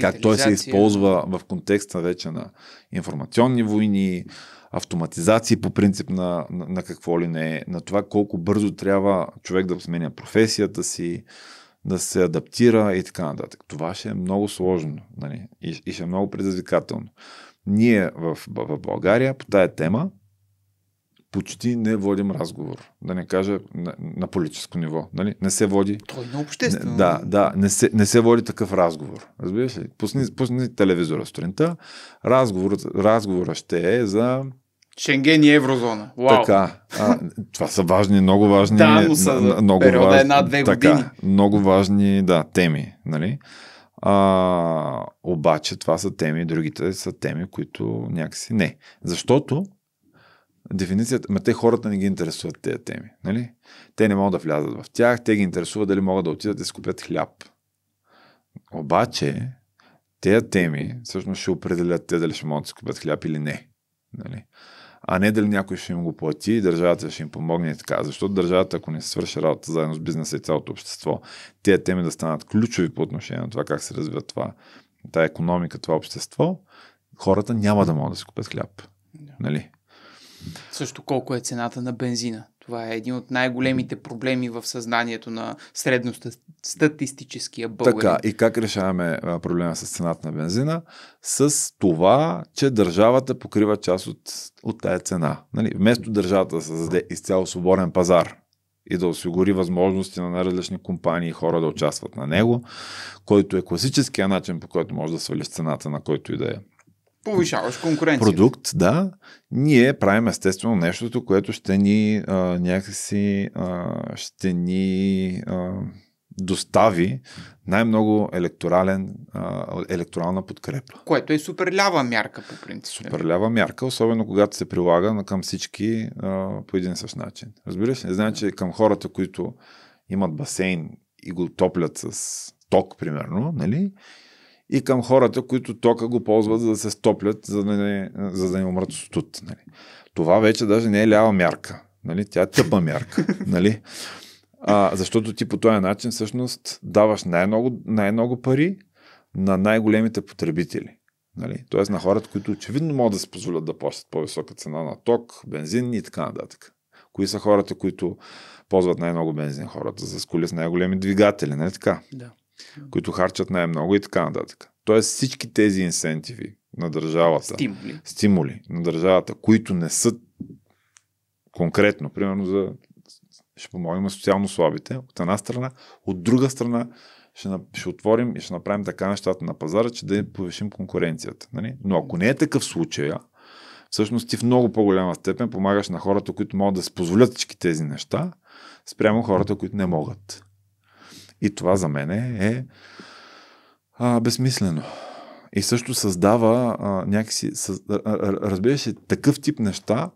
как той се използва в контекста вече на информационни войни, автоматизации по принцип на, на, на какво ли не е, на това колко бързо трябва човек да сменя професията си, да се адаптира и така нататък. Това ще е много сложно нали? и, и ще е много предизвикателно. Ние в, в България по тая тема почти не водим разговор. Да не кажа на, на политическо ниво. Нали? Не се води. Той е на обществено. Не, да, да. Не се, не се води такъв разговор. Разбираш ли? Пусни, пусни телевизора сутринта. Разговор, разговора ще е за Шенген и еврозона. Уау. Така. А, това са важни, много важни. да, но са за много периода важни, една-две години. Така, много важни, да, теми. Нали? А, обаче това са теми, другите са теми, които някакси не. Защото дефиницията, ма те хората не ги интересуват тези теми. Нали? Те не могат да влязат в тях, те ги интересуват дали могат да отидат и скупят хляб. Обаче, тези теми всъщност ще определят те дали ще могат да скупят хляб или не. Нали? А не дали някой ще им го плати и държавата ще им помогне и така. Защото държавата, ако не се свърши работа заедно с бизнеса и цялото общество, тези теми да станат ключови по отношение на това как се развива това, тая економика, това общество, хората няма да могат да си купят хляб. Нали? Също колко е цената на бензина. Това е един от най-големите проблеми в съзнанието на средностатистическия българин. Така, и как решаваме проблема с цената на бензина? С това, че държавата покрива част от, от тая цена. Нали? Вместо държавата да създаде изцяло свободен пазар, и да осигури възможности на различни компании и хора да участват на него, който е класическия начин, по който може да свалиш цената на който и да е Повишаваш конкуренцията. Продукт, да. Ние правим естествено нещото, което ще ни а, някакси а, ще ни а, достави най-много електорален, а, електорална подкрепа. Което е суперлява мярка по принцип. Суперлява мярка, особено когато се прилага към всички а, по един същ начин. Разбираш? Не значи към хората, които имат басейн и го топлят с ток, примерно, нали? и към хората, които тока го ползват, за да се стоплят, за да не, за да не умрат студ. Нали. Това вече даже не е лява мярка. Нали? Тя е тъпа мярка. нали? а, защото ти по този начин всъщност даваш най-много, най-много пари на най-големите потребители. Нали? Тоест на хората, които очевидно могат да се позволят да плащат по-висока цена на ток, бензин и така нататък. Кои са хората, които ползват най-много бензин хората за коли с най-големи двигатели, нали така? Да които харчат най-много и така нататък. Тоест всички тези инсентиви на държавата, стимули. стимули на държавата, които не са конкретно, примерно за ще помогнем социално слабите, от една страна, от друга страна ще, ще отворим и ще направим така нещата на пазара, че да повишим конкуренцията. Нали? Но ако не е такъв случай, всъщност ти в много по-голяма степен помагаш на хората, които могат да си позволят всички тези неща, спрямо хората, които не могат. И това за мен е, е а, безсмислено. И също създава а, някакси, съз, разбираш ли, такъв тип неща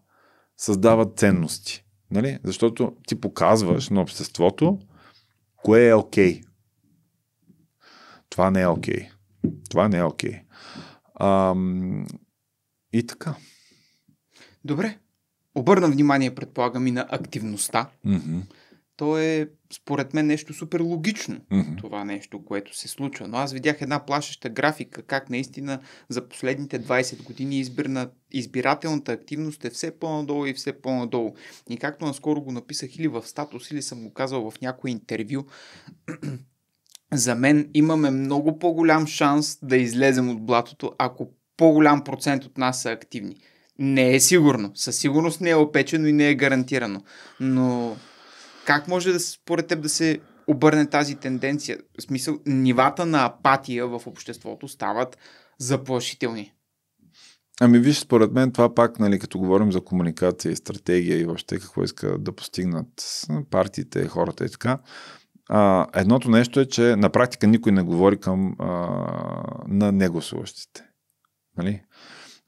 създават ценности. Нали? Защото ти показваш на обществото кое е окей. Okay. Това не е окей. Okay. Това не е окей. Okay. И така. Добре. Обърна внимание, предполагам, и на активността. Mm-hmm то е, според мен, нещо супер логично, mm-hmm. това нещо, което се случва. Но аз видях една плашеща графика, как наистина за последните 20 години избирна, избирателната активност е все по-надолу и все по-надолу. И както наскоро го написах или в статус, или съм го казал в някое интервю, за мен имаме много по-голям шанс да излезем от блатото, ако по-голям процент от нас са активни. Не е сигурно. Със сигурност не е опечено и не е гарантирано. Но как може да според теб да се обърне тази тенденция? В смисъл, нивата на апатия в обществото стават заплашителни. Ами виж, според мен това пак, нали, като говорим за комуникация и стратегия и въобще какво иска да постигнат партиите, хората и така, а, едното нещо е, че на практика никой не говори към а, на негласуващите. Нали?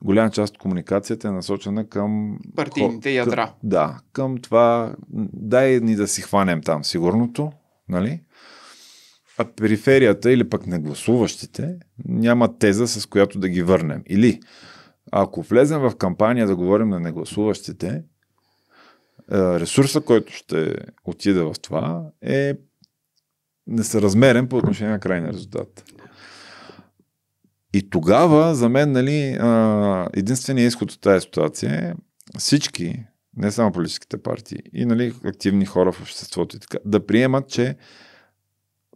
голяма част от комуникацията е насочена към... Партийните хо... ядра. Към, да, към това, дай ни да си хванем там сигурното, нали? А периферията или пък негласуващите няма теза с която да ги върнем. Или, ако влезем в кампания да говорим на негласуващите, е, ресурса, който ще отиде в това, е несъразмерен по отношение на крайния резултат. И тогава, за мен, нали, единственият изход от тази ситуация е всички, не само политическите партии, и нали, активни хора в обществото и така, да приемат, че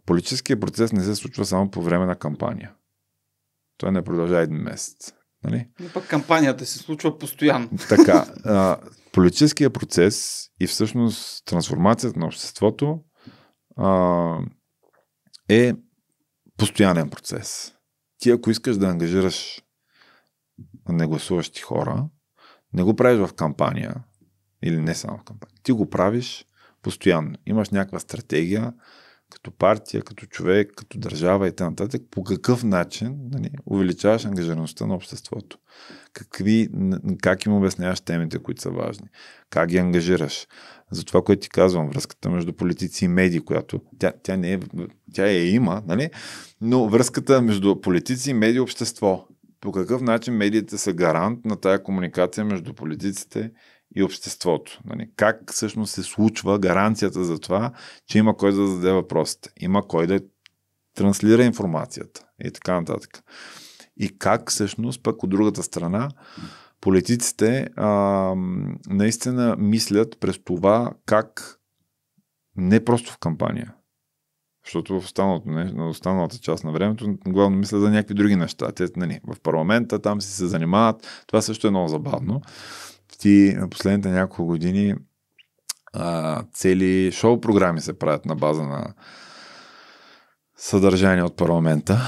политическия процес не се случва само по време на кампания. Той не продължава един месец. Нали? Но пък кампанията се случва постоянно. Така. А, политическия процес и всъщност трансформацията на обществото а, е постоянен процес ти ако искаш да ангажираш негласуващи хора, не го правиш в кампания, или не само в кампания, ти го правиш постоянно. Имаш някаква стратегия, като партия, като човек, като държава и т.н. По какъв начин нали, увеличаваш ангажираността на обществото? Какви, как им обясняваш темите, които са важни? Как ги ангажираш? за това, което ти казвам, връзката между политици и медии, която тя, тя не е, тя е има, нали? но връзката между политици и медии общество. По какъв начин медиите са гарант на тая комуникация между политиците и обществото. Нали? Как всъщност се случва гаранцията за това, че има кой да зададе въпросите, има кой да транслира информацията и така нататък. И как всъщност пък от другата страна политиците а, наистина мислят през това как не просто в кампания, защото в останалата, на останалата част на времето главно мисля за някакви други неща. Те, нали, в парламента там си се занимават. Това също е много забавно. Ти на последните няколко години а, цели шоу програми се правят на база на съдържание от парламента.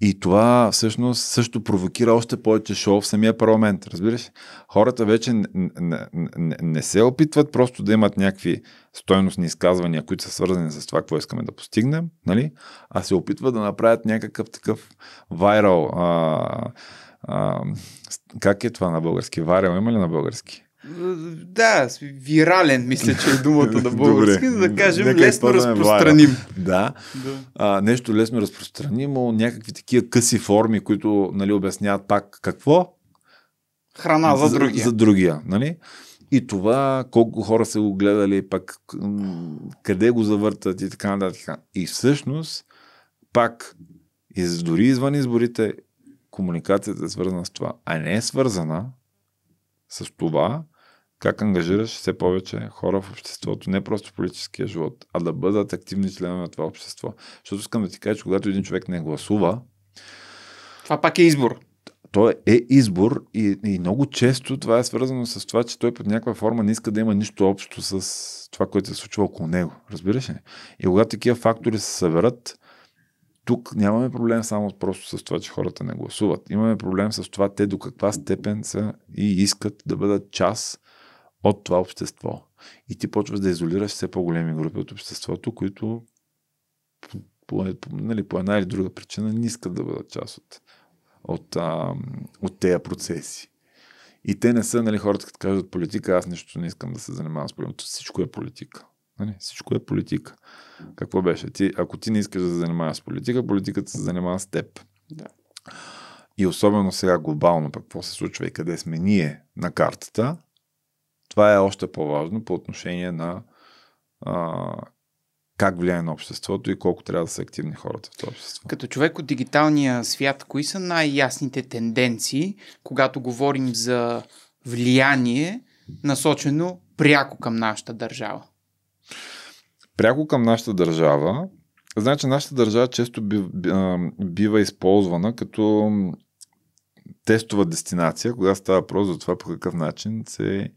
И това всъщност също провокира още повече шоу в самия парламент. Разбираш? Хората вече не, не, не, не се опитват просто да имат някакви стойностни изказвания, които са свързани с това, какво искаме да постигнем, нали? а се опитват да направят някакъв такъв вайрал. А, а, как е това на български? Вайрал има ли на български? Да, вирален, мисля, че е думата на български, да кажем Нека лесно разпространим. Да. да. А, нещо лесно разпространимо, някакви такива къси форми, които нали, обясняват пак какво? Храна за, за другия. За другия, нали? И това, колко хора са го гледали, пак къде го завъртат и така нататък. И всъщност, пак, из, дори извън изборите, комуникацията е свързана с това, а не е свързана с това как ангажираш все повече хора в обществото, не просто в политическия живот, а да бъдат активни членове на това общество. Защото искам да ти кажа, че когато един човек не гласува, това пак е избор. Той е избор и, и много често това е свързано с това, че той под някаква форма не иска да има нищо общо с това, което се случва около него. Разбираш ли? И когато такива фактори се съберат, тук нямаме проблем само просто с това, че хората не гласуват. Имаме проблем с това те до каква степен са и искат да бъдат част от това общество. И ти почваш да изолираш все по-големи групи от обществото, които по, нали, по една или друга причина не искат да бъдат част от, от, а, от тези процеси. И те не са, нали, хората, като кажат политика, аз нищо не искам да се занимавам с проблемата. Всичко е политика. Нали? Всичко е политика. Какво беше? Ти, ако ти не искаш да се занимаваш с политика, политиката се занимава с теб. Да. И особено сега глобално, пък какво се случва и къде сме ние на картата, това е още по-важно по отношение на а, как влияе на обществото и колко трябва да са активни хората в това общество. Като човек от дигиталния свят, кои са най-ясните тенденции, когато говорим за влияние, насочено пряко към нашата държава? Пряко към нашата държава, значи нашата държава често бива използвана като тестова дестинация, когато става въпрос за това по какъв начин се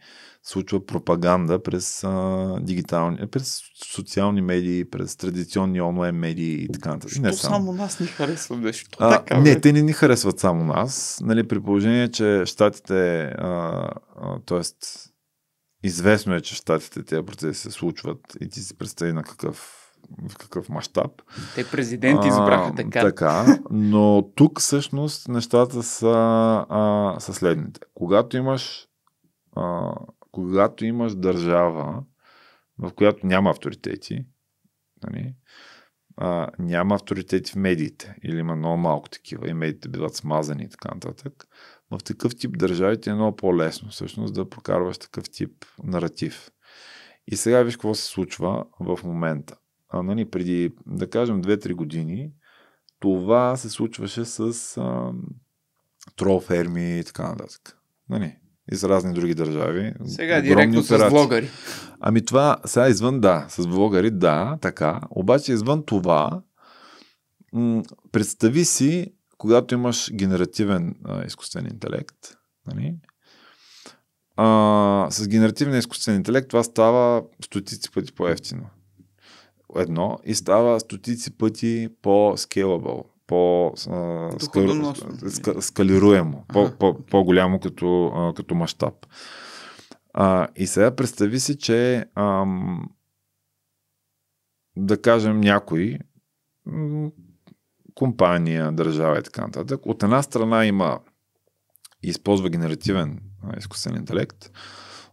случва пропаганда през, а, дигитални, през социални медии, през традиционни онлайн медии и така нататък. Не само. само нас ни харесва нещо. А, не, те не ни харесват само нас. Нали, при положение, че щатите, а, а, т.е. известно е, че щатите тези процеси се случват и ти си представи на какъв в какъв мащаб. Те президенти избраха а, така. Така, но тук всъщност нещата са, а, са следните. Когато имаш а, когато имаш държава, в която няма авторитети, нали, а, няма авторитети в медиите или има много малко такива и медиите биват смазани и така нататък, в такъв тип държавите е много по-лесно всъщност да прокарваш такъв тип наратив. И сега виж какво се случва в момента. А, нали, преди, да кажем, 2-3 години това се случваше с а, трол ферми и така нататък. Нали, и с разни други държави. Сега Огромни директно операции. с влогари. Ами това, сега извън да, с влогари да, така. Обаче извън това, м- представи си, когато имаш генеративен а, изкуствен интелект, нали? а, с генеративен изкуствен интелект това става стотици пъти по-ефтино. Едно и става стотици пъти по-скелабъл по-скалируемо, е ага. по-голямо като, като мащаб. и сега представи си, че ам, да кажем някой компания, държава и така нататък. От една страна има използва генеративен изкуствен интелект,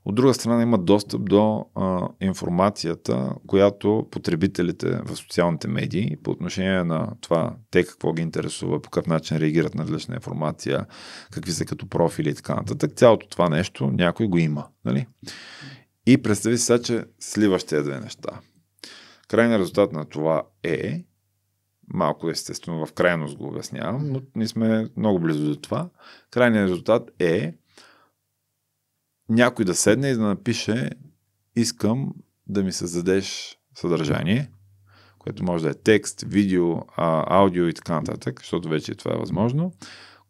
от друга страна има достъп до а, информацията, която потребителите в социалните медии по отношение на това те какво ги интересува, по какъв начин реагират на различна информация, какви са като профили и така нататък. Цялото това нещо някой го има. Нали? И представи си сега, че сливаш тези две неща. Крайният резултат на това е, малко естествено в крайност го обяснявам, но ние сме много близо до това, крайният резултат е някой да седне и да напише искам да ми създадеш съдържание, което може да е текст, видео, а, аудио и така нататък, защото вече това е възможно,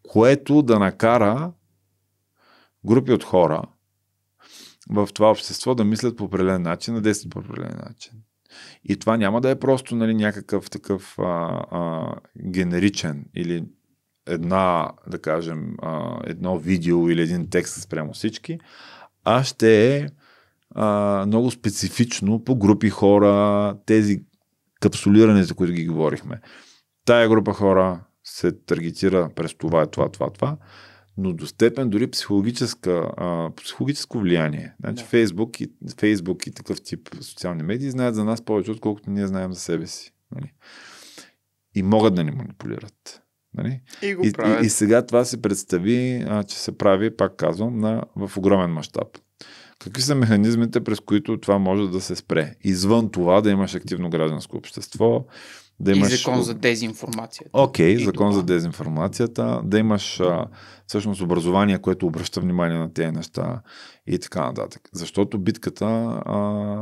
което да накара групи от хора в това общество да мислят по определен начин, да действат по определен начин. И това няма да е просто нали, някакъв такъв а, а, генеричен или една, да кажем, а, едно видео или един текст спрямо всички, а ще е а, много специфично по групи хора, тези капсулирани, за които ги говорихме. Тая група хора се таргетира през това, това, това, това, но до степен дори психологическа, а, психологическо влияние. Значи да. Фейсбук, и, Фейсбук и такъв тип социални медии знаят за нас повече, отколкото ние знаем за себе си. Нали? И могат да ни манипулират. Нали? И, го и, и, и сега това се представи, а, че се прави, пак казвам, на, в огромен мащаб. Какви са механизмите, през които това може да се спре? Извън това да имаш активно гражданско общество, да имаш... И закон за дезинформацията. Окей, okay, закон това. за дезинформацията, да имаш а, всъщност образование, което обръща внимание на тези неща и така нататък. Защото битката, а,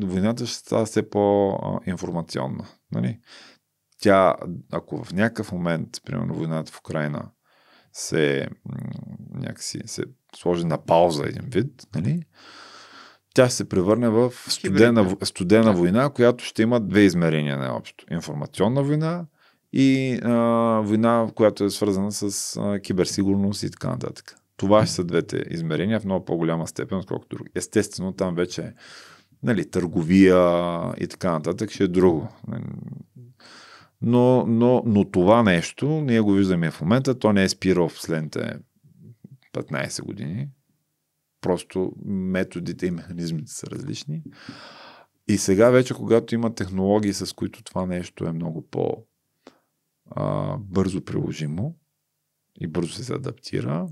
войната ще става все по-информационна. Нали? тя, ако в някакъв момент, примерно войната в Украина, се някакси се сложи на пауза един вид, нали? тя се превърне в студена, студена война, която ще има две измерения най-общо. Информационна война и а, война, която е свързана с а, киберсигурност и така нататък. Това ще са двете измерения в много по-голяма степен, отколкото други. Естествено, там вече нали, търговия и така нататък ще е друго но, но, но това нещо, ние го виждаме в момента, то не е спирал в следните 15 години. Просто методите и механизмите са различни. И сега вече, когато има технологии, с които това нещо е много по-бързо приложимо и бързо се адаптира,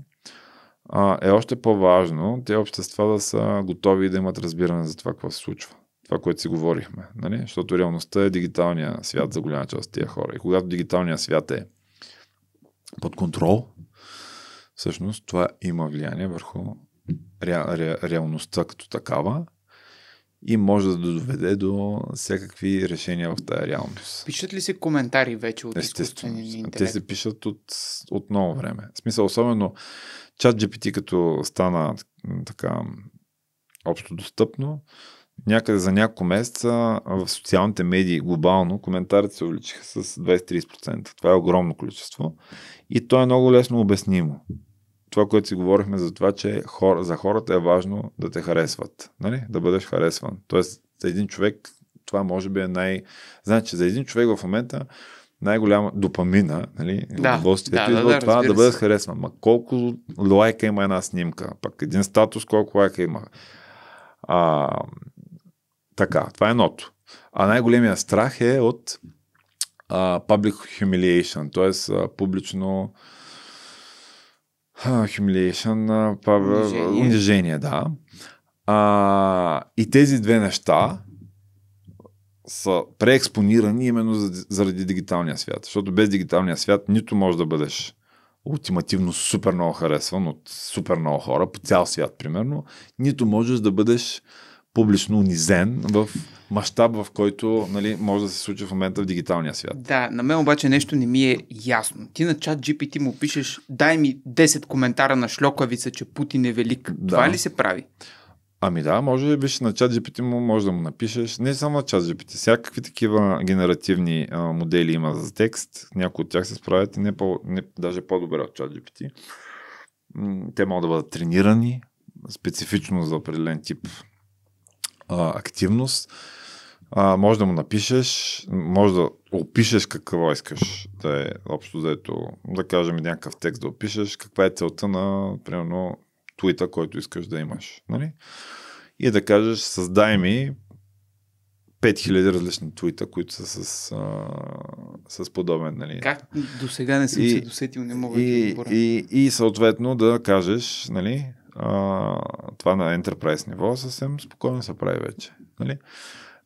е още по-важно те общества да са готови да имат разбиране за това какво се случва това, което си говорихме. Нали? Защото реалността е дигиталния свят за голяма част от тия хора. И когато дигиталният свят е под контрол, всъщност това има влияние върху ре, ре, реалността като такава и може да доведе до всякакви решения в тази реалност. Пишат ли се коментари вече от изкуствения интелект? Те се пишат от, от много време. В смисъл, особено чат GPT като стана така общо достъпно, някъде за няколко месеца в социалните медии глобално коментарите се увеличиха с 20-30%. Това е огромно количество и то е много лесно обяснимо. Това, което си говорихме за това, че хора, за хората е важно да те харесват, нали? да бъдеш харесван. Тоест, за един човек това може би е най... Значи, за един човек в момента най-голяма допамина, нали, да, удоволствието да, идва да, да, това да бъдеш харесван. Ма колко лайка има една снимка, пък един статус, колко лайка има. А, така, това е едното. А най-големия страх е от а, public humiliation, т.е. публично а, humiliation, а, унижение. унижение, да. А, и тези две неща са преекспонирани именно заради дигиталния свят. Защото без дигиталния свят нито можеш да бъдеш ултимативно супер много харесван от супер много хора по цял свят, примерно, нито можеш да бъдеш публично унизен в мащаб, в който нали, може да се случи в момента в дигиталния свят. Да, на мен обаче нещо не ми е ясно. Ти на чат GPT му пишеш, дай ми 10 коментара на шлокавица, че Путин е велик. Да. Това ли се прави? Ами да, може биш на чат GPT му, може да му напишеш. Не само на чат GPT, всякакви такива генеративни а, модели има за текст. Някои от тях се справят и не, по, не даже по-добре от чат GPT. Те могат да бъдат тренирани специфично за определен тип а, активност, а, може да му напишеш, може да опишеш какво искаш да е общо взето, да кажем някакъв текст да опишеш, каква е целта на, примерно, твита, който искаш да имаш. Нали? И да кажеш, създай ми 5000 различни твита, които са с, а, с подобен. Нали. Как до сега не съм и, се досетил, не мога и, да отговоря. И, и съответно да кажеш, нали, а, това на enterprise ниво съвсем спокойно се прави вече. Нали?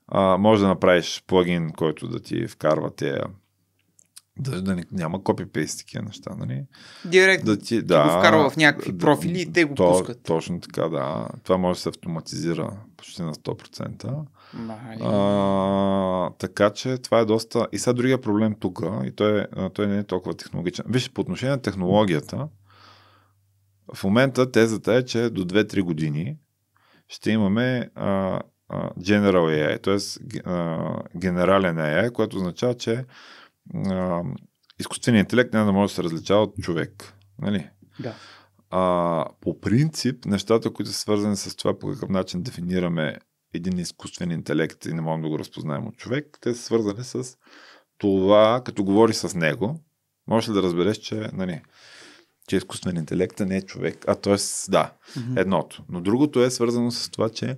А, може да направиш плагин, който да ти вкарва те да, да не, няма копипейст такива неща, нали? Директно. Да ти, ти да, го вкарва в някакви да, профили и те го то, пускат. Точно така, да. Това може да се автоматизира почти на 100%. А, така че това е доста... И сега другия проблем тук, и той, е, той не е толкова технологичен. Виж, по отношение на технологията, в момента тезата е, че до 2-3 години ще имаме а, а, General AI, т.е. генерален AI, което означава, че а, изкуственият интелект няма да може да се различава от човек. Нали? Да. А, по принцип, нещата, които са свързани с това по какъв начин дефинираме един изкуствен интелект и не можем да го разпознаем от човек, те са свързани с това, като говори с него, може ли да разбереш, че нали, че е изкуствен интелект, не е човек. А т.е. да, mm-hmm. едното. Но другото е свързано с това, че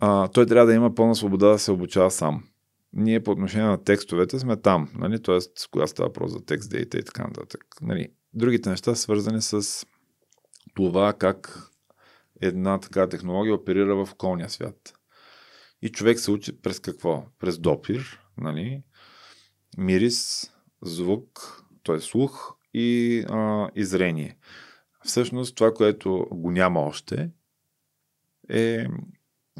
а, той трябва да има пълна свобода да се обучава сам. Ние по отношение на текстовете сме там, нали? т.е. кога става въпрос за текст, дейта и така нататък. Нали? Другите неща свързани с това как една така технология оперира в околния свят. И човек се учи през какво? През допир, нали? мирис, звук, т.е. слух, и, а, и зрение. Всъщност това, което го няма още е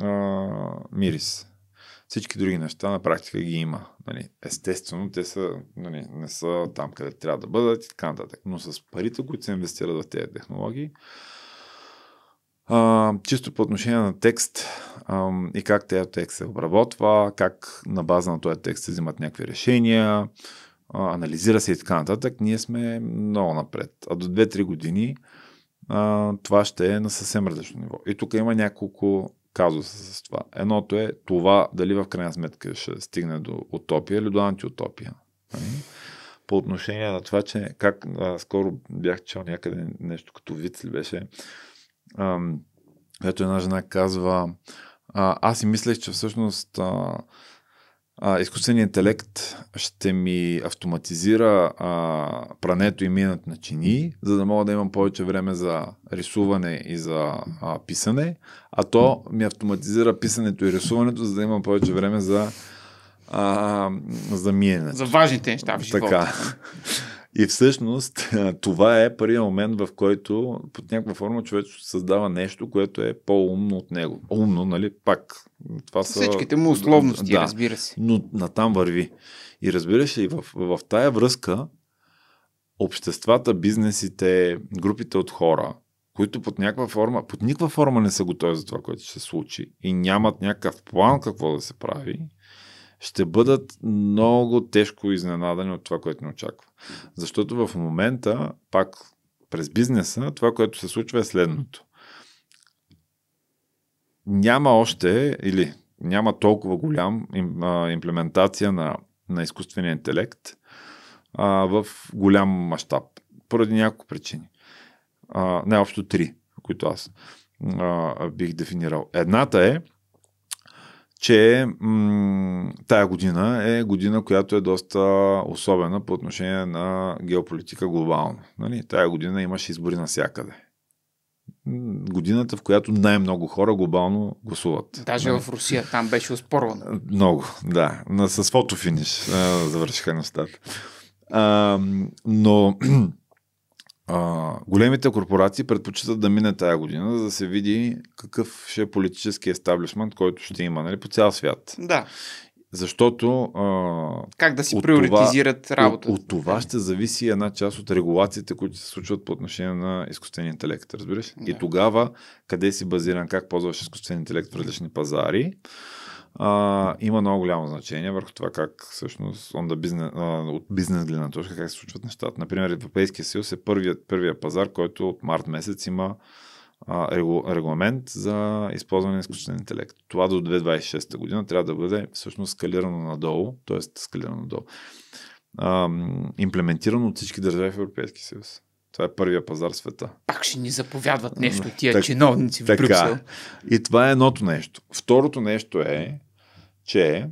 а, мирис. Всички други неща на практика ги има. Нали. Естествено, те са, нали, не са там, къде трябва да бъдат и така нататък. Но с парите, които се инвестират в тези технологии, а, чисто по отношение на текст а, и как тези текст се обработва, как на база на този текст се взимат някакви решения, анализира се и така нататък, ние сме много напред. А до 2-3 години а, това ще е на съвсем различно ниво. И тук има няколко казуса с това. Едното е това дали в крайна сметка ще стигне до утопия или до антиутопия. Нали? По отношение на това, че как а, скоро бях чел някъде нещо като вид ли беше, ето една жена казва, а, аз си мислех, че всъщност а, а, изкуственият интелект ще ми автоматизира а, прането и минат на чини, за да мога да имам повече време за рисуване и за а, писане, а то ми автоматизира писането и рисуването, за да имам повече време за а, за миене. За важните неща в живота. Така. И всъщност това е първият момент, в който под някаква форма човечеството създава нещо, което е по-умно от него. Умно, нали? Пак. Това са... Всичките му условности, да, разбира се. Но натам върви. И разбираш ли, в, в тая връзка обществата, бизнесите, групите от хора, които под някаква форма, под никаква форма не са готови за това, което ще се случи и нямат някакъв план какво да се прави, ще бъдат много тежко изненадани от това, което ни очаква. Защото в момента, пак през бизнеса, това, което се случва е следното. Няма още или няма толкова голям имплементация на, на изкуствения интелект а, в голям мащаб. Поради няколко причини. най-общо три, които аз а, бих дефинирал. Едната е, че м- тая година е година, която е доста особена по отношение на геополитика глобално. Нали? Тая година имаше избори навсякъде. Годината, в която най-много хора глобално гласуват. Даже нали? в Русия там беше успорвано. Много, да. С фотофиниш завършиха нещата. но а, големите корпорации предпочитат да мине тая година, за да се види какъв ще е политически естаблишмент, който ще има нали, по цял свят. Да. Защото. А, как да си приоритизират това, работата? От, от това ще зависи една част от регулациите, които се случват по отношение на изкуствения интелект, разбираш? Да. И тогава къде си базиран, как ползваш изкуствен интелект в различни пазари а, има много голямо значение върху това как всъщност on the business, а, от бизнес гледна точка как се случват нещата. Например, Европейския съюз е първият, първия пазар, който от март месец има а, регу, регламент за използване на изкуствен интелект. Това до 2026 година трябва да бъде всъщност скалирано надолу, т.е. скалирано надолу. А, имплементирано от всички държави в Европейския съюз. Това е първия пазар в света. Пак ще ни заповядват нещо тия так, чиновници в така. Брюксел. И това е едното нещо. Второто нещо е, че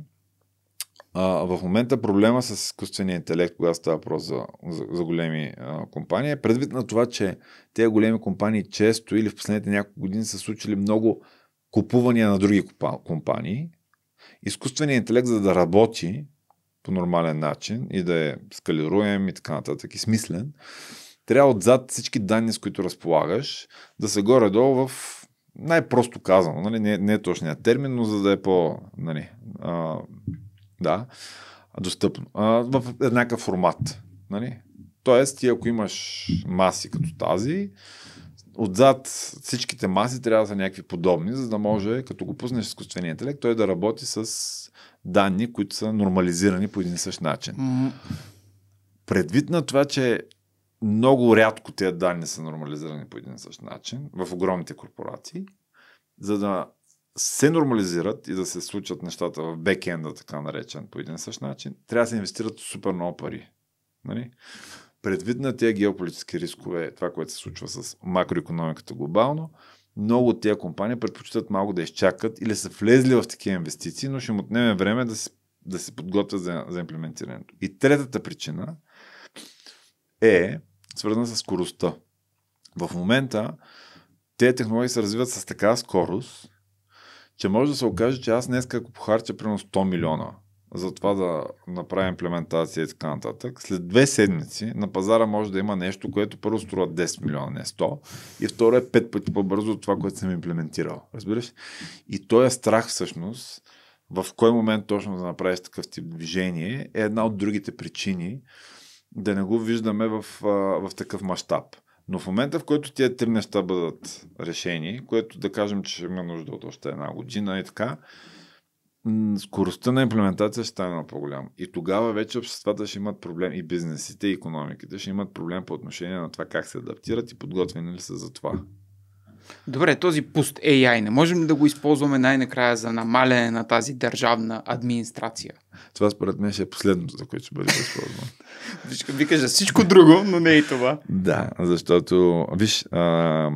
а, в момента проблема с изкуствения интелект, когато става въпрос за, за, за големи а, компании, е предвид на това, че тези големи компании често или в последните няколко години са случили много купувания на други компании. Изкуственият интелект, за да работи по нормален начин и да е скалируем и така нататък и смислен, трябва отзад всички данни, с които разполагаш, да са горе-долу в най-просто казано, нали, не, не е точният термин, но за да е по... Нали, а, да, достъпно. А, в еднакъв формат. Нали? Тоест, ти ако имаш маси като тази, отзад всичките маси трябва да са някакви подобни, за да може, като го пуснеш изкуствения интелект, той да работи с данни, които са нормализирани по един и същ начин. Предвид на това, че много рядко тези данни са нормализирани по един и същ начин в огромните корпорации, за да се нормализират и да се случат нещата в бекенда, така наречен, по един и същ начин, трябва да се инвестират супер много пари. Нали? Предвид на тези геополитически рискове, това, което се случва с макроекономиката глобално, много от тези компании предпочитат малко да изчакат или са влезли в такива инвестиции, но ще им отнеме време да се, да се подготвят за, за имплементирането. И третата причина е свързана с скоростта. В момента те технологии се развиват с такава скорост, че може да се окаже, че аз днес ако похарча примерно 100 милиона за това да направя имплементация и така нататък, след две седмици на пазара може да има нещо, което първо струва 10 милиона, не 100, и второ е 5 пъти по-бързо от това, което съм имплементирал. Разбираш? И той е страх всъщност, в кой момент точно да направиш такъв тип движение, е една от другите причини, да не го виждаме в, в такъв мащаб. Но в момента, в който тия три неща бъдат решени, което да кажем, че ще има нужда от още една година и така, скоростта на имплементация ще стане много по голяма И тогава вече обществата ще имат проблем и бизнесите, и економиките ще имат проблем по отношение на това как се адаптират и подготвени ли са за това. Добре, този пуст AI не можем ли да го използваме най-накрая за намаляне на тази държавна администрация? Това според мен ще е последното, за което ще бъде използвано. Викаш за всичко друго, но не и това. Да, защото, виж, а,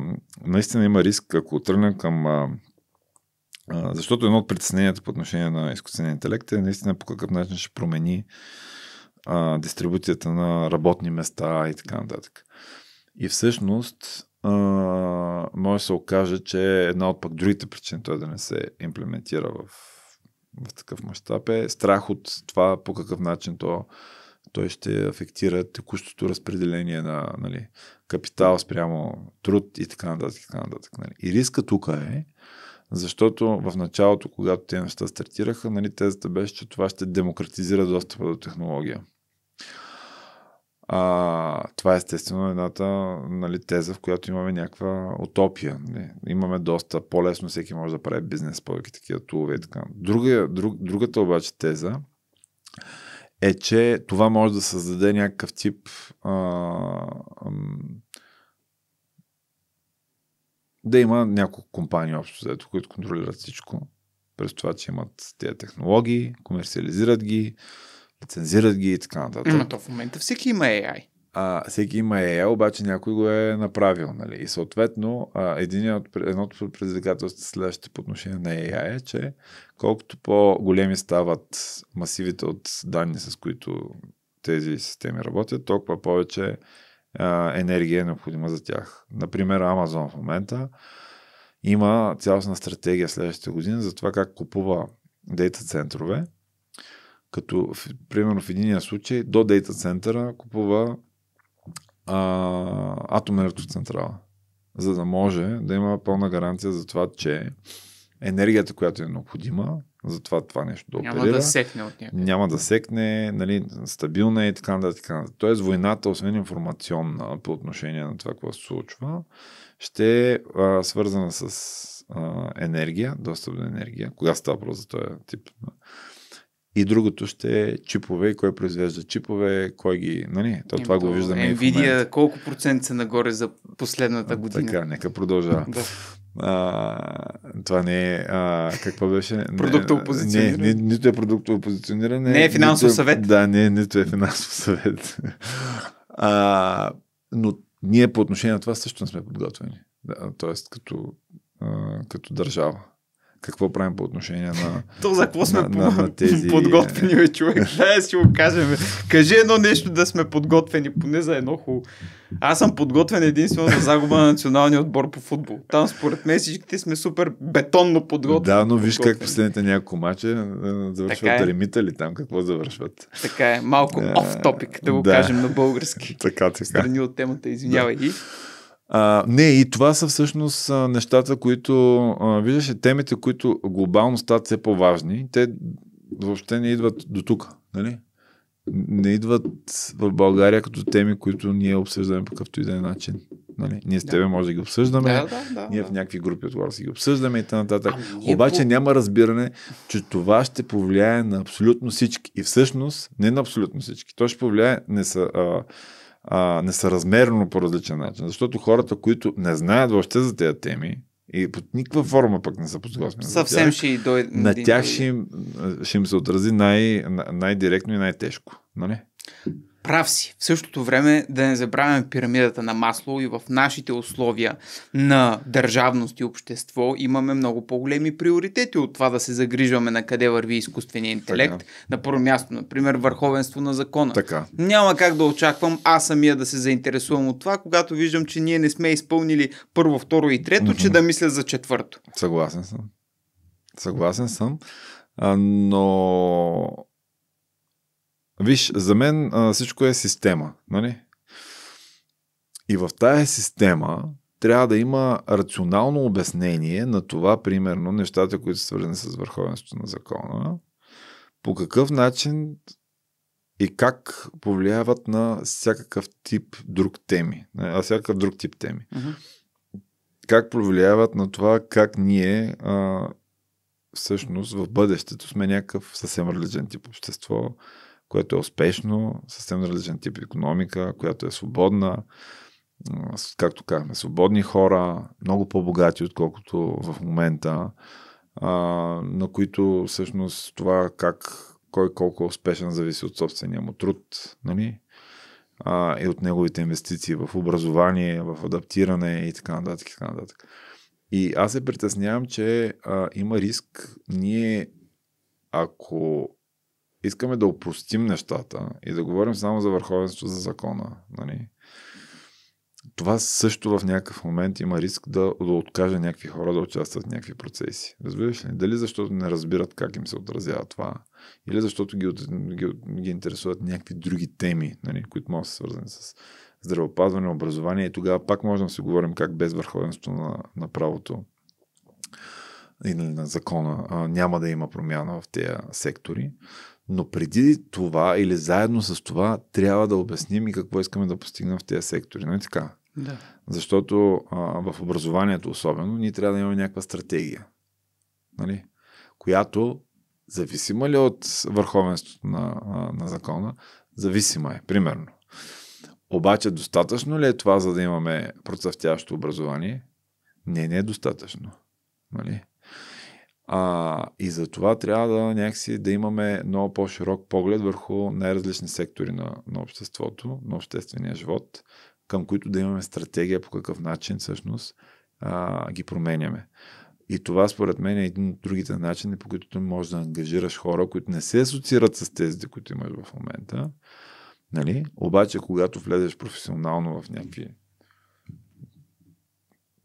наистина има риск, ако тръгнем към а, защото едно от притесненията по отношение на изкуствения интелект е наистина по какъв начин ще промени а, дистрибуцията на работни места и така нататък. И всъщност а, може да се окаже, че една от пък другите причини той да не се имплементира в, в такъв мащаб е страх от това по какъв начин то, той ще афектира текущото разпределение на нали, капитал спрямо труд и така нататък. И, така нататък нали. и риска тук е, защото в началото, когато тези неща стартираха, нали, тезата беше, че това ще демократизира достъпа до технология. А, това е естествено едната нали, теза, в която имаме някаква утопия. Нали. Имаме доста по-лесно, всеки може да прави бизнес, повече такива тулове и така. Друга, друг, другата обаче теза е, че това може да създаде някакъв тип а, ам, да има няколко компании общо, взето, които контролират всичко през това, че имат тези технологии, комерциализират ги, лицензират ги и така нататък. Но то в момента всеки има AI. А, всеки има AI, обаче някой го е направил. Нали? И съответно, а, един от, едното от предизвикателствата следващите по отношение на AI е, че колкото по-големи стават масивите от данни, с които тези системи работят, толкова повече а, енергия е необходима за тях. Например, Amazon в момента има цялостна стратегия следващата година за това как купува дейта центрове, като, в, примерно, в единия случай до дейта центъра купува а, атомен електроцентрала, за да може да има пълна гаранция за това, че енергията, която е необходима, затова това нещо да няма оперира. да секне от някъде. Няма да секне, нали, стабилна е и така нататък. Тоест войната, освен информационна по отношение на това, което се случва, ще е а, свързана с а, енергия, достъп до енергия, кога става въпрос за този тип и другото ще е чипове, кой произвежда чипове, кой ги... Нали, то, това го виждаме Nvidia, в колко процент са нагоре за последната година? Така, нека продължава. да. А, това не е... А, какво беше? продуктово позициониране. Не, е не, нито е продуктово е позициониране. Не е финансов нито, е- съвет. Да, не, нито е финансов съвет. а, но ние по отношение на това също не сме подготвени. Да, тоест, като, а, като държава какво правим по отношение на. То за какво сме на, на, на тези... подготвени, бе, човек? Да, си го кажем. Кажи едно нещо да сме подготвени, поне за едно хубаво. Аз съм подготвен единствено за загуба на националния отбор по футбол. Там според мен всичките сме супер бетонно подготвени. Да, но виж подготвени. как последните няколко мача е, завършват е. ремита ли там, какво завършват. Така е, малко оф е, топик, да го да. кажем на български. така, така. Страни от темата, извинявай. Да. А, не, и това са всъщност нещата, които, а, виждаш, темите, които глобално стават все по-важни, те въобще не идват до тук, нали? Не идват в България като теми, които ние обсъждаме по какъвто и да е начин. Нали? Ние с тебе може да ги обсъждаме, да, да, да, ние да. в някакви групи от си ги обсъждаме и т.н. Ами, Обаче по... няма разбиране, че това ще повлияе на абсолютно всички. И всъщност, не на абсолютно всички, то ще повлияе, не са... А, а, несъразмерно по различен начин. Защото хората, които не знаят въобще за тези теми, и под никаква форма пък не са подготвени. Съвсем тях, ще и дойде. На тях ще им, ще им се отрази най, най-директно и най-тежко. Нали? Прав си. В същото време да не забравяме пирамидата на масло и в нашите условия на държавност и общество имаме много по-големи приоритети от това да се загрижваме на къде върви изкуствения интелект. Така. На първо място, например, върховенство на закона. Така. Няма как да очаквам аз самия да се заинтересувам от това, когато виждам, че ние не сме изпълнили първо, второ и трето, mm-hmm. че да мисля за четвърто. Съгласен съм. Съгласен съм. А, но Виж, за мен а, всичко е система. Нали? И в тая система трябва да има рационално обяснение на това, примерно, нещата, които са свързани с върховенството на закона, по какъв начин и как повлияват на всякакъв тип друг теми, а всякакъв друг тип теми. Uh-huh. Как повлияват на това, как ние а, всъщност в бъдещето сме някакъв съвсем различен тип общество, което е успешно, съвсем различен тип економика, която е свободна, както казахме, свободни хора, много по-богати, отколкото в момента, на които всъщност това как кой колко е успешен зависи от собствения му труд, нали? а, и от неговите инвестиции в образование, в адаптиране и така нататък. И, така нататък. и аз се притеснявам, че а, има риск ние, ако искаме да опростим нещата и да говорим само за върховенство за закона, нали? това също в някакъв момент има риск да, да откаже някакви хора да участват в някакви процеси. Разбираш ли? Дали защото не разбират как им се отразява това, или защото ги, ги, ги интересуват някакви други теми, нали, които могат да са свързани с здравеопазване, образование и тогава пак можем да си говорим как без върховенство на, на правото или на закона а, няма да има промяна в тези сектори. Но преди това или заедно с това трябва да обясним и какво искаме да постигнем в тези сектори. Нали така? Да. Защото а, в образованието особено ние трябва да имаме някаква стратегия, нали? която зависима ли от върховенството на, на закона, зависима е, примерно. Обаче достатъчно ли е това, за да имаме процъфтящо образование? Не, не е достатъчно. Нали? А, и за това трябва да някакси да имаме много по-широк поглед върху най-различни сектори на, на обществото, на обществения живот, към които да имаме стратегия по какъв начин всъщност а, ги променяме. И това според мен е един от другите начини, по които можеш да ангажираш хора, които не се асоциират с тези, които имаш в момента. Нали? Обаче, когато влезеш професионално в някакви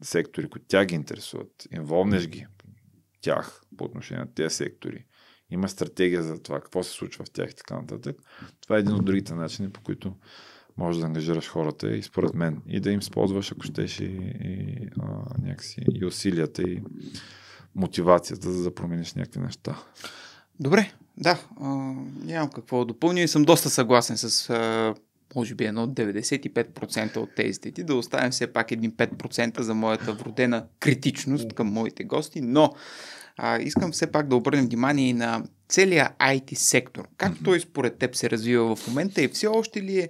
сектори, които тя ги интересуват, инволнеш ги, тях, по отношение на тези сектори. Има стратегия за това, какво се случва в тях и така нататък. Това е един от другите начини, по които можеш да ангажираш хората и според мен и да им използваш, ако щеш и, и, а, някакси, и усилията и мотивацията за да промениш някакви неща. Добре, да, а, нямам какво да допълня и съм доста съгласен с а, може би едно 95% от тезите ти, да оставим все пак един 5% за моята вродена критичност към моите гости, но а, искам все пак да обърнем внимание и на целия IT сектор. Как mm-hmm. той според теб се развива в момента и все още ли е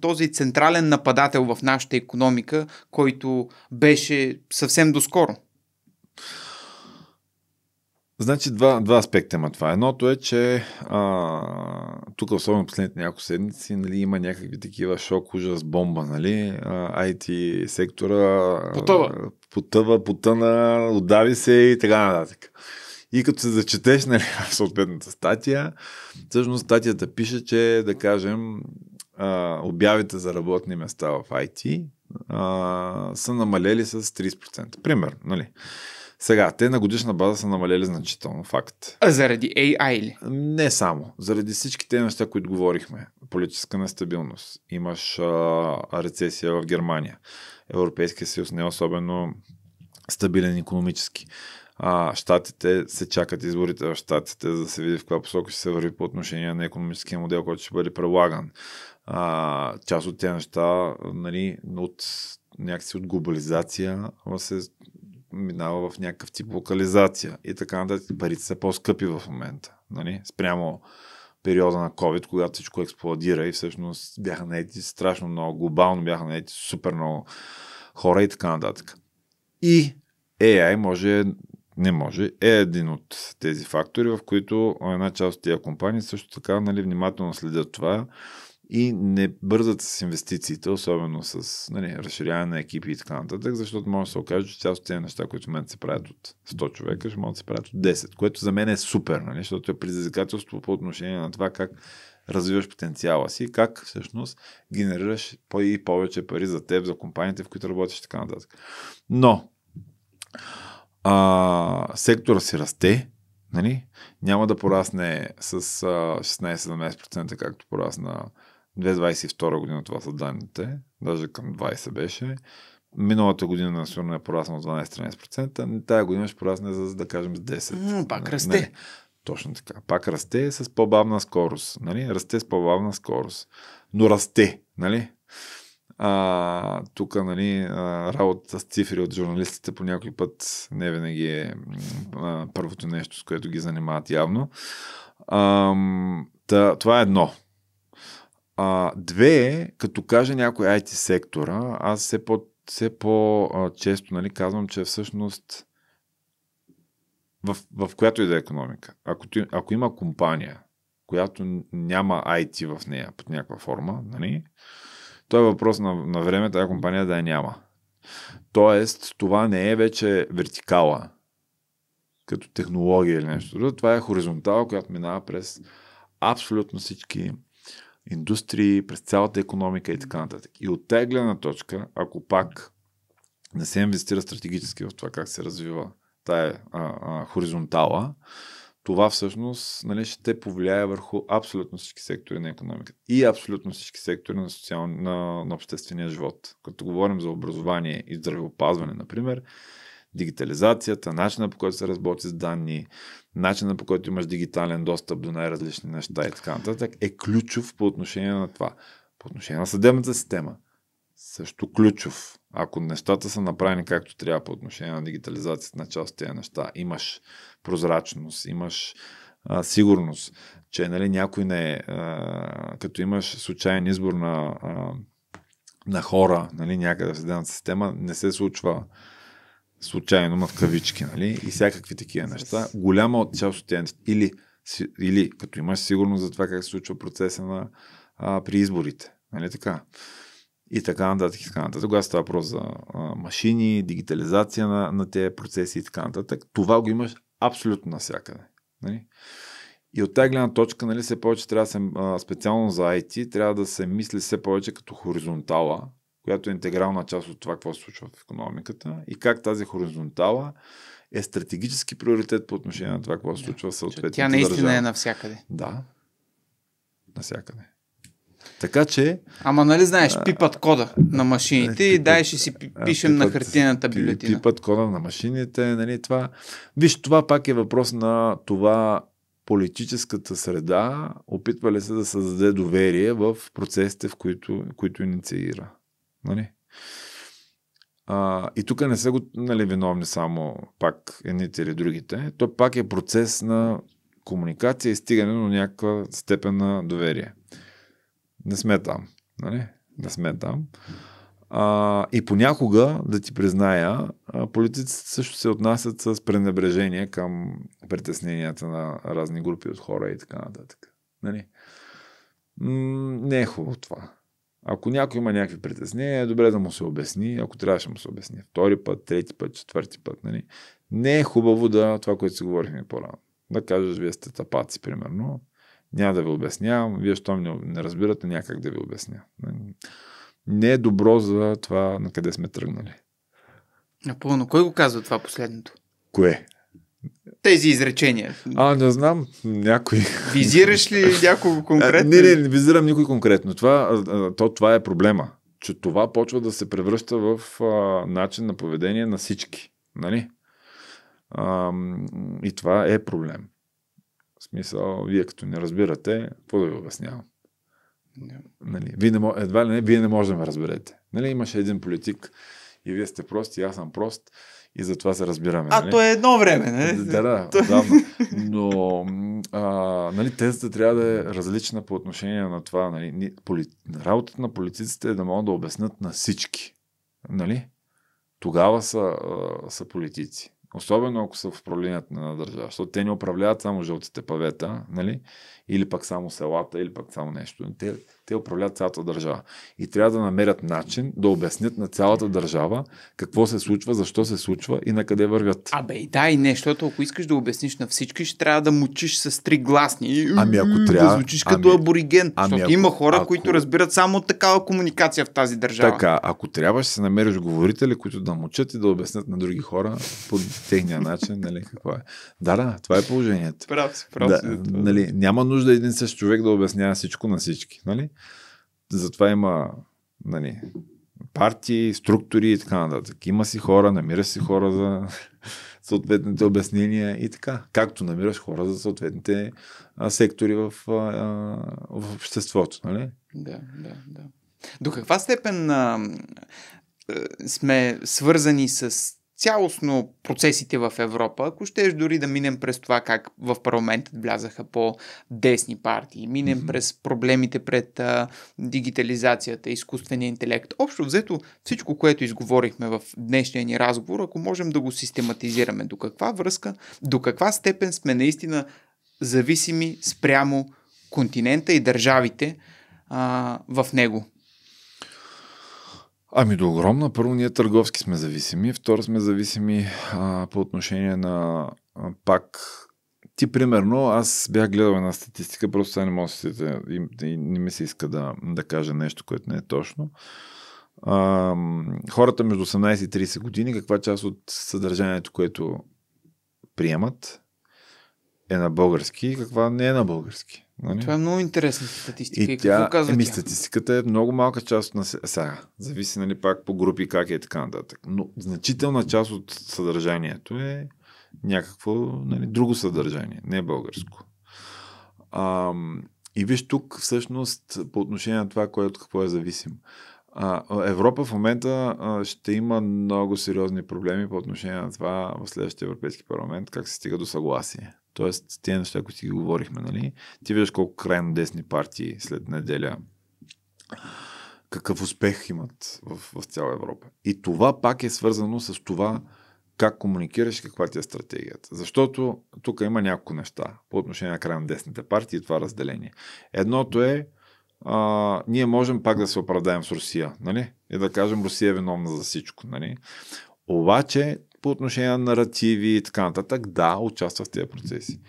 този централен нападател в нашата економика, който беше съвсем доскоро? Значи два, два аспекта има това. Едното е, че а, тук, особено последните няколко седмици, нали, има някакви такива шок, ужас, бомба. Нали? А, IT сектора потъва. потъва, потъна, отдави се и така нататък. И като се зачетеш нали, в съответната статия, всъщност статията пише, че да кажем а, обявите за работни места в IT а, са намалели с 30%. Пример, нали? Сега, те на годишна база са намалели значително, факт. А заради AI ли? Не само. Заради всички тези неща, които говорихме. Политическа нестабилност. Имаш а, рецесия в Германия. Европейския съюз не е особено стабилен економически. А, щатите се чакат изборите в щатите, за да се види в каква посока ще се върви по отношение на економическия модел, който ще бъде прилаган. А, част от тези неща нали, от някакси от глобализация се минава в някакъв тип локализация и така нататък. Парите са по-скъпи в момента. Нали? Спрямо периода на COVID, когато всичко експлодира и всъщност бяха наети страшно много, глобално бяха наети супер много хора и така нататък. И AI може, не може, е един от тези фактори, в които една част от тези компании също така нали, внимателно следят това и не бързат с инвестициите, особено с нали, разширяване на екипи и така нататък, защото може да се окаже, че част от тези неща, които в момента се правят от 100 човека, ще могат да се правят от 10, което за мен е супер, нали, защото е предизвикателство по отношение на това как развиваш потенциала си, как всъщност генерираш по- и повече пари за теб, за компаниите, в които работиш и така нататък. Но а, сектора си расте, нали? няма да порасне с 16-17%, както порасна 2022 година това са данните, даже към 20 беше. Миналата година на Сурна е пораснал 12-13%, тая година ще порасне за, да кажем, с 10%. Но пак нали? расте. Не, точно така. Пак расте с по-бавна скорост. Нали? Расте с по-бавна скорост. Но расте, нали? А, тук, нали, работата с цифри от журналистите по някой път не винаги е първото нещо, с което ги занимават явно. А, това е едно. А, две, като кажа някой IT сектора, аз все, по, все по-често нали, казвам, че всъщност в, в която и да е економика, ако, ти, ако има компания, която няма IT в нея под някаква форма, нали, то е въпрос на, на време тази компания да я няма. Тоест, това не е вече вертикала като технология или нещо друго, това е хоризонтала, която минава през абсолютно всички индустрии, през цялата економика и така нататък. И от тази гледна точка, ако пак не се инвестира стратегически в това как се развива тая а, а, хоризонтала, това всъщност нали, ще те повлияе върху абсолютно всички сектори на економиката и абсолютно всички сектори на, социал... на, на обществения живот. Като говорим за образование и здравеопазване, например, дигитализацията, начина по който се работи с данни, начина по който имаш дигитален достъп до най-различни неща и така нататък, е ключов по отношение на това. По отношение на съдебната система, също ключов. Ако нещата са направени както трябва по отношение на дигитализацията на част от тези неща, имаш прозрачност, имаш а, сигурност, че нали, някой не е, а, като имаш случайен избор на, а, на хора нали, някъде в съдебната система, не се случва случайно, ма в кавички, нали? И всякакви такива неща. Голяма от част от тези или, или като имаш сигурност за това как се случва процеса на, а, при изборите, нали така? И така нататък, и така нататък. Тогава става въпрос за а, машини, дигитализация на, на тези процеси и така нататък. Това го имаш абсолютно навсякъде. Нали? И от тази гледна точка, нали, все повече трябва да се, а, специално за IT, трябва да се мисли все повече като хоризонтала, която е интегрална част от това, какво се случва в економиката и как тази хоризонтала е стратегически приоритет по отношение на това, какво се случва в съответните Тя наистина държава. е навсякъде. Да, навсякъде. Така че. Ама нали знаеш, пипат кода на машините и дай ще си пишем пипат, на хартиената бюлетина. Пипат кода на машините, нали това. Виж, това пак е въпрос на това политическата среда опитва ли се да създаде доверие в процесите, в които, които инициира. Нали? А, и тук не са го, нали, виновни само пак едните или другите. То пак е процес на комуникация и стигане до някаква степен на доверие. Не сме там. Нали? Не сме там. А, и понякога, да ти призная, политиците също се отнасят с пренебрежение към притесненията на разни групи от хора и така нататък. Нали? М- не е хубаво това. Ако някой има някакви притеснения, е добре да му се обясни, ако трябваше да му се обясни втори път, трети път, четвърти път. Нали? Не е хубаво да това, което си говорихме по-рано. Да кажеш, вие сте тапаци, примерно. Няма да ви обяснявам, вие що ми не разбирате, някак да ви обясня. Не е добро за това, на къде сме тръгнали. Напълно. Кой го казва това последното? Кое? тези изречения? А, не знам, някой. Визираш ли някого конкретно? не, не, не визирам никой конкретно. Това, то, това е проблема. Че това почва да се превръща в а, начин на поведение на всички. Нали? А, и това е проблем. В смисъл, вие като не разбирате, какво да ви обяснявам? Yeah. Нали, вие не, едва ли не, вие не може да ме разберете. Нали, имаше един политик и вие сте прост и аз съм прост и затова се разбираме. А, нали? то е едно време, нали? Да, да, е отдавна. Но а, нали, тезата трябва да е различна по отношение на това. Нали? Поли... Работата на политиците е да могат да обяснат на всички. Нали? Тогава са, а, са политици. Особено ако са в управлението на държава, защото те не управляват само жълтите павета, нали? или пък само селата, или пък само нещо. Те те управляват цялата държава. И трябва да намерят начин да обяснят на цялата държава какво се случва, защо се случва и на къде вървят. Абе и да, и нещо, ако искаш да обясниш на всички, ще трябва да мучиш с три гласни. Ами ако трябва. Да звучиш като ами, абориген. Ами, защото ако, има хора, ако... които разбират само такава комуникация в тази държава. Така, ако трябва, ще се намериш говорители, които да мучат и да обяснят на други хора по техния начин, нали, какво е. Да, да, това е положението. Прав си, прав си. Да, нали, няма нужда един същ човек да обяснява всичко на всички. Нали? затова има нали, партии, структури и така нататък. Има си хора, намира си хора за съответните обяснения и така. Както намираш хора за съответните а, сектори в, а, в обществото, нали? Да, да, да. До каква степен а, е, сме свързани с цялостно процесите в Европа, ако ще дори да минем през това как в парламентът влязаха по-десни партии, минем mm-hmm. през проблемите пред а, дигитализацията, изкуствения интелект, общо взето всичко, което изговорихме в днешния ни разговор, ако можем да го систематизираме, до каква връзка, до каква степен сме наистина зависими спрямо континента и държавите а, в него. Ами до огромна. Първо, ние търговски сме зависими. Второ, сме зависими а, по отношение на а, пак ти, примерно, аз бях гледал една статистика, просто сега не мога да и, и не ми се иска да, да кажа нещо, което не е точно. А, хората между 18 и 30 години, каква част от съдържанието, което приемат, е на български и каква не е на български. Нали? Това е много интересна статистика. И, и тя, какво казва еми, тя? статистиката е много малка част на сега. Зависи нали, пак по групи как е и така нататък. Но значителна част от съдържанието е някакво нали, друго съдържание, не българско. А, и виж тук всъщност по отношение на това, кое от какво е зависим. А, Европа в момента а, ще има много сериозни проблеми по отношение на това в следващия Европейски парламент, как се стига до съгласие. Тоест, тези неща, които си ги говорихме, нали? Ти виждаш колко крайно десни партии след неделя какъв успех имат в, в цяла Европа. И това пак е свързано с това как комуникираш, каква ти е стратегията. Защото тук има няколко неща по отношение на крайно десните партии и това разделение. Едното е, а, ние можем пак да се оправдаем с Русия, нали? И да кажем, Русия е виновна за всичко, нали? Обаче по отношение на наративи и така нататък, да, участва в тези процеси.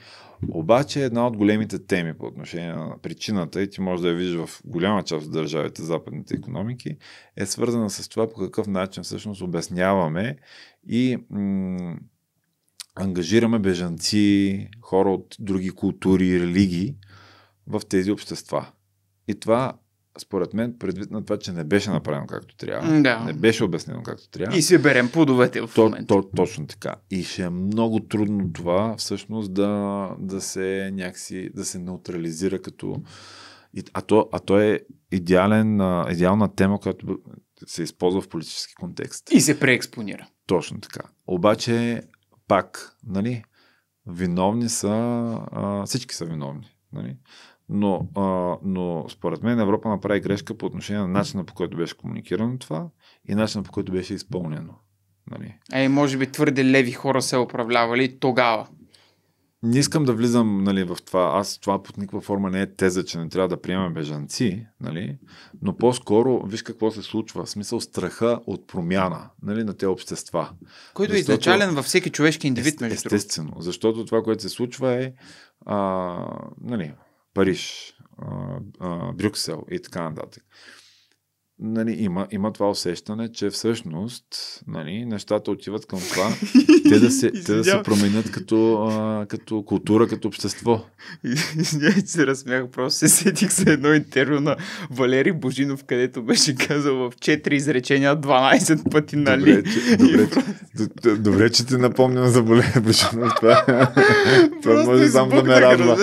Обаче една от големите теми по отношение на причината, и ти може да я видиш в голяма част от държавите, западните економики, е свързана с това по какъв начин всъщност обясняваме и м- ангажираме бежанци, хора от други култури и религии в тези общества. И това според мен, предвид на това, че не беше направено както трябва, да. не беше обяснено както трябва. И си берем плодовете в момента. То, то, точно така. И ще е много трудно това всъщност да, да се някакси, да се неутрализира като... А то, а то е идеален, идеална тема, която се използва в политически контекст. И се преекспонира. Точно така. Обаче, пак, нали, виновни са, а, всички са виновни. Нали? Но, а, но според мен Европа направи грешка по отношение на начина по който беше комуникирано това и начина по който беше изпълнено. Нали? Е, може би твърде леви хора се управлявали тогава. Не искам да влизам нали, в това. Аз това под никаква форма не е теза, че не трябва да приемаме бежанци, нали? но по-скоро виж какво се случва. В смисъл страха от промяна нали, на те общества. Който е изначален във всеки човешки индивид, между Естествено, защото това, което се случва е а, нали, Париж, Брюксел и така нататък нали, има, има това усещане, че всъщност нали, нещата отиват към това те да се, те да се променят като, а, като култура, като общество. Извинявай, се разсмях, просто се сетих за едно интервю на Валери Божинов, където беше казал в 4 изречения 12 пъти, нали? Добре, че, добре, че, добре, че ти напомням за Валери Божинов. Това, това може сам да ме радва.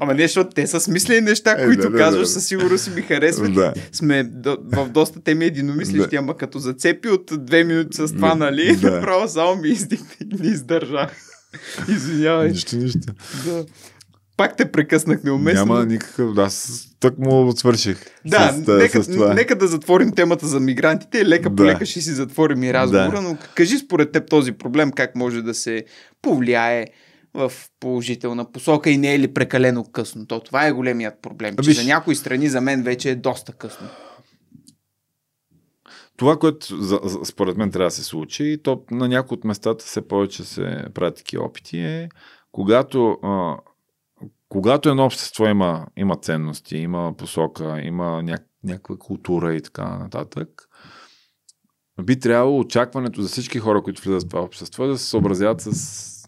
Ама не, защото те са смислени неща, е, които казваш, със сигурност ми харесват. Сме в доста теми единомислещи, ама като зацепи от две минути с това, нали, да. направо само ми издигна издържах. Извинявай. Нищо, нищо. Да. Пак те прекъснах неуместно. Няма никакъв, да, тък му свърших. Да, с, нека, с това. нека да затворим темата за мигрантите, лека да. по лека ще си затворим и разговора, да. но кажи според теб този проблем как може да се повлияе в положителна посока и не е ли прекалено късно. То това е големият проблем, че Абиш... за някои страни за мен вече е доста късно това, което за, за, според мен трябва да се случи, и то на някои от местата все повече се правят такива опити, е когато, а, когато едно общество има, има ценности, има посока, има ня, някаква култура и така нататък, би трябвало очакването за всички хора, които влизат в това общество, да се съобразят с,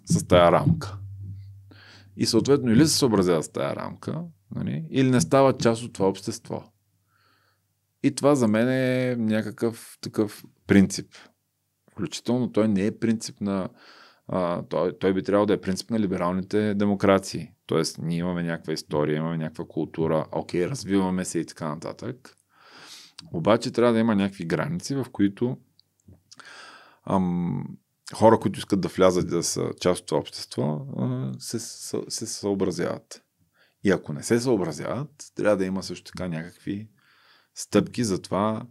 с тая рамка. И съответно или се съобразят с тая рамка, нали, или не стават част от това общество. И това за мен е някакъв такъв принцип. Включително той не е принцип на. А, той, той би трябвало да е принцип на либералните демокрации. Тоест, ние имаме някаква история, имаме някаква култура, окей, развиваме се и така нататък. Обаче трябва да има някакви граници, в които ам, хора, които искат да влязат и да са част от това общество, се, се, се съобразяват. И ако не се съобразяват, трябва да има също така някакви стъпки за това,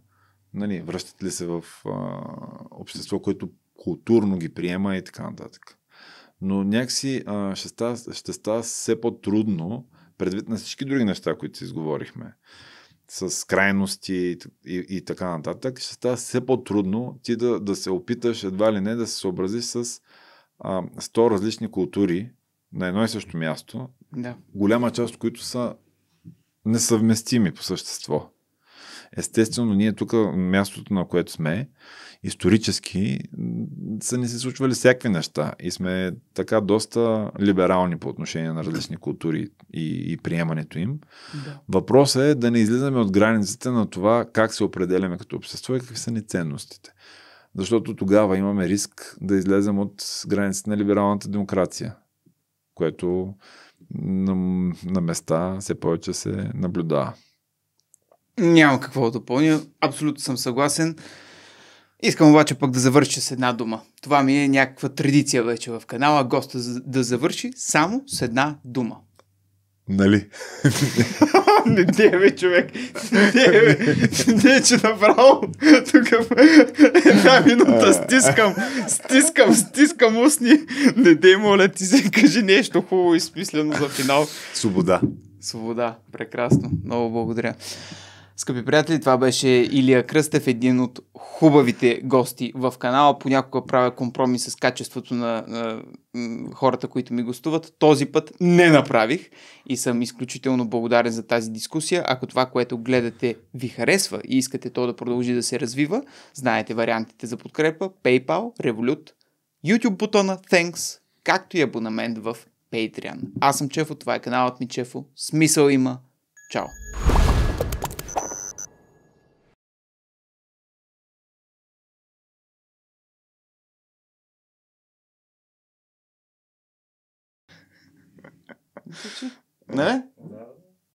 нали, връщат ли се в а, общество, което културно ги приема и така нататък. Но някакси а, ще, става, ще става все по-трудно, предвид на всички други неща, които си изговорихме, с крайности и, и, и така нататък, ще става все по-трудно ти да, да се опиташ едва ли не да се съобразиш с а, 100 различни култури на едно и също място, да. голяма част от които са несъвместими по същество. Естествено, ние тук, мястото на което сме, исторически са ни се случвали всякакви неща и сме така доста либерални по отношение на различни култури и, и приемането им. Да. Въпросът е да не излизаме от границите на това как се определяме като общество и какви са ни ценностите. Защото тогава имаме риск да излезем от границите на либералната демокрация, което на, на места все повече се наблюдава. Няма какво да допълня. Абсолютно съм съгласен. Искам обаче пък да завърша с една дума. Това ми е някаква традиция вече в канала. Госта да завърши само с една дума. Нали? не ти бе, човек. Не е, че направо тук една минута стискам, стискам, стискам устни. Не дей, моля, ти се кажи нещо хубаво и смислено за финал. Свобода. Свобода. Прекрасно. Много благодаря. Скъпи приятели, това беше Илия Кръстев, един от хубавите гости в канала. Понякога правя компромис с качеството на, на хората, които ми гостуват. Този път не направих и съм изключително благодарен за тази дискусия. Ако това, което гледате, ви харесва и искате то да продължи да се развива, знаете вариантите за подкрепа PayPal, Revolut, YouTube бутона Thanks, както и абонамент в Patreon. Аз съм Чефо, това е каналът ми Чефо. Смисъл има. Чао! né?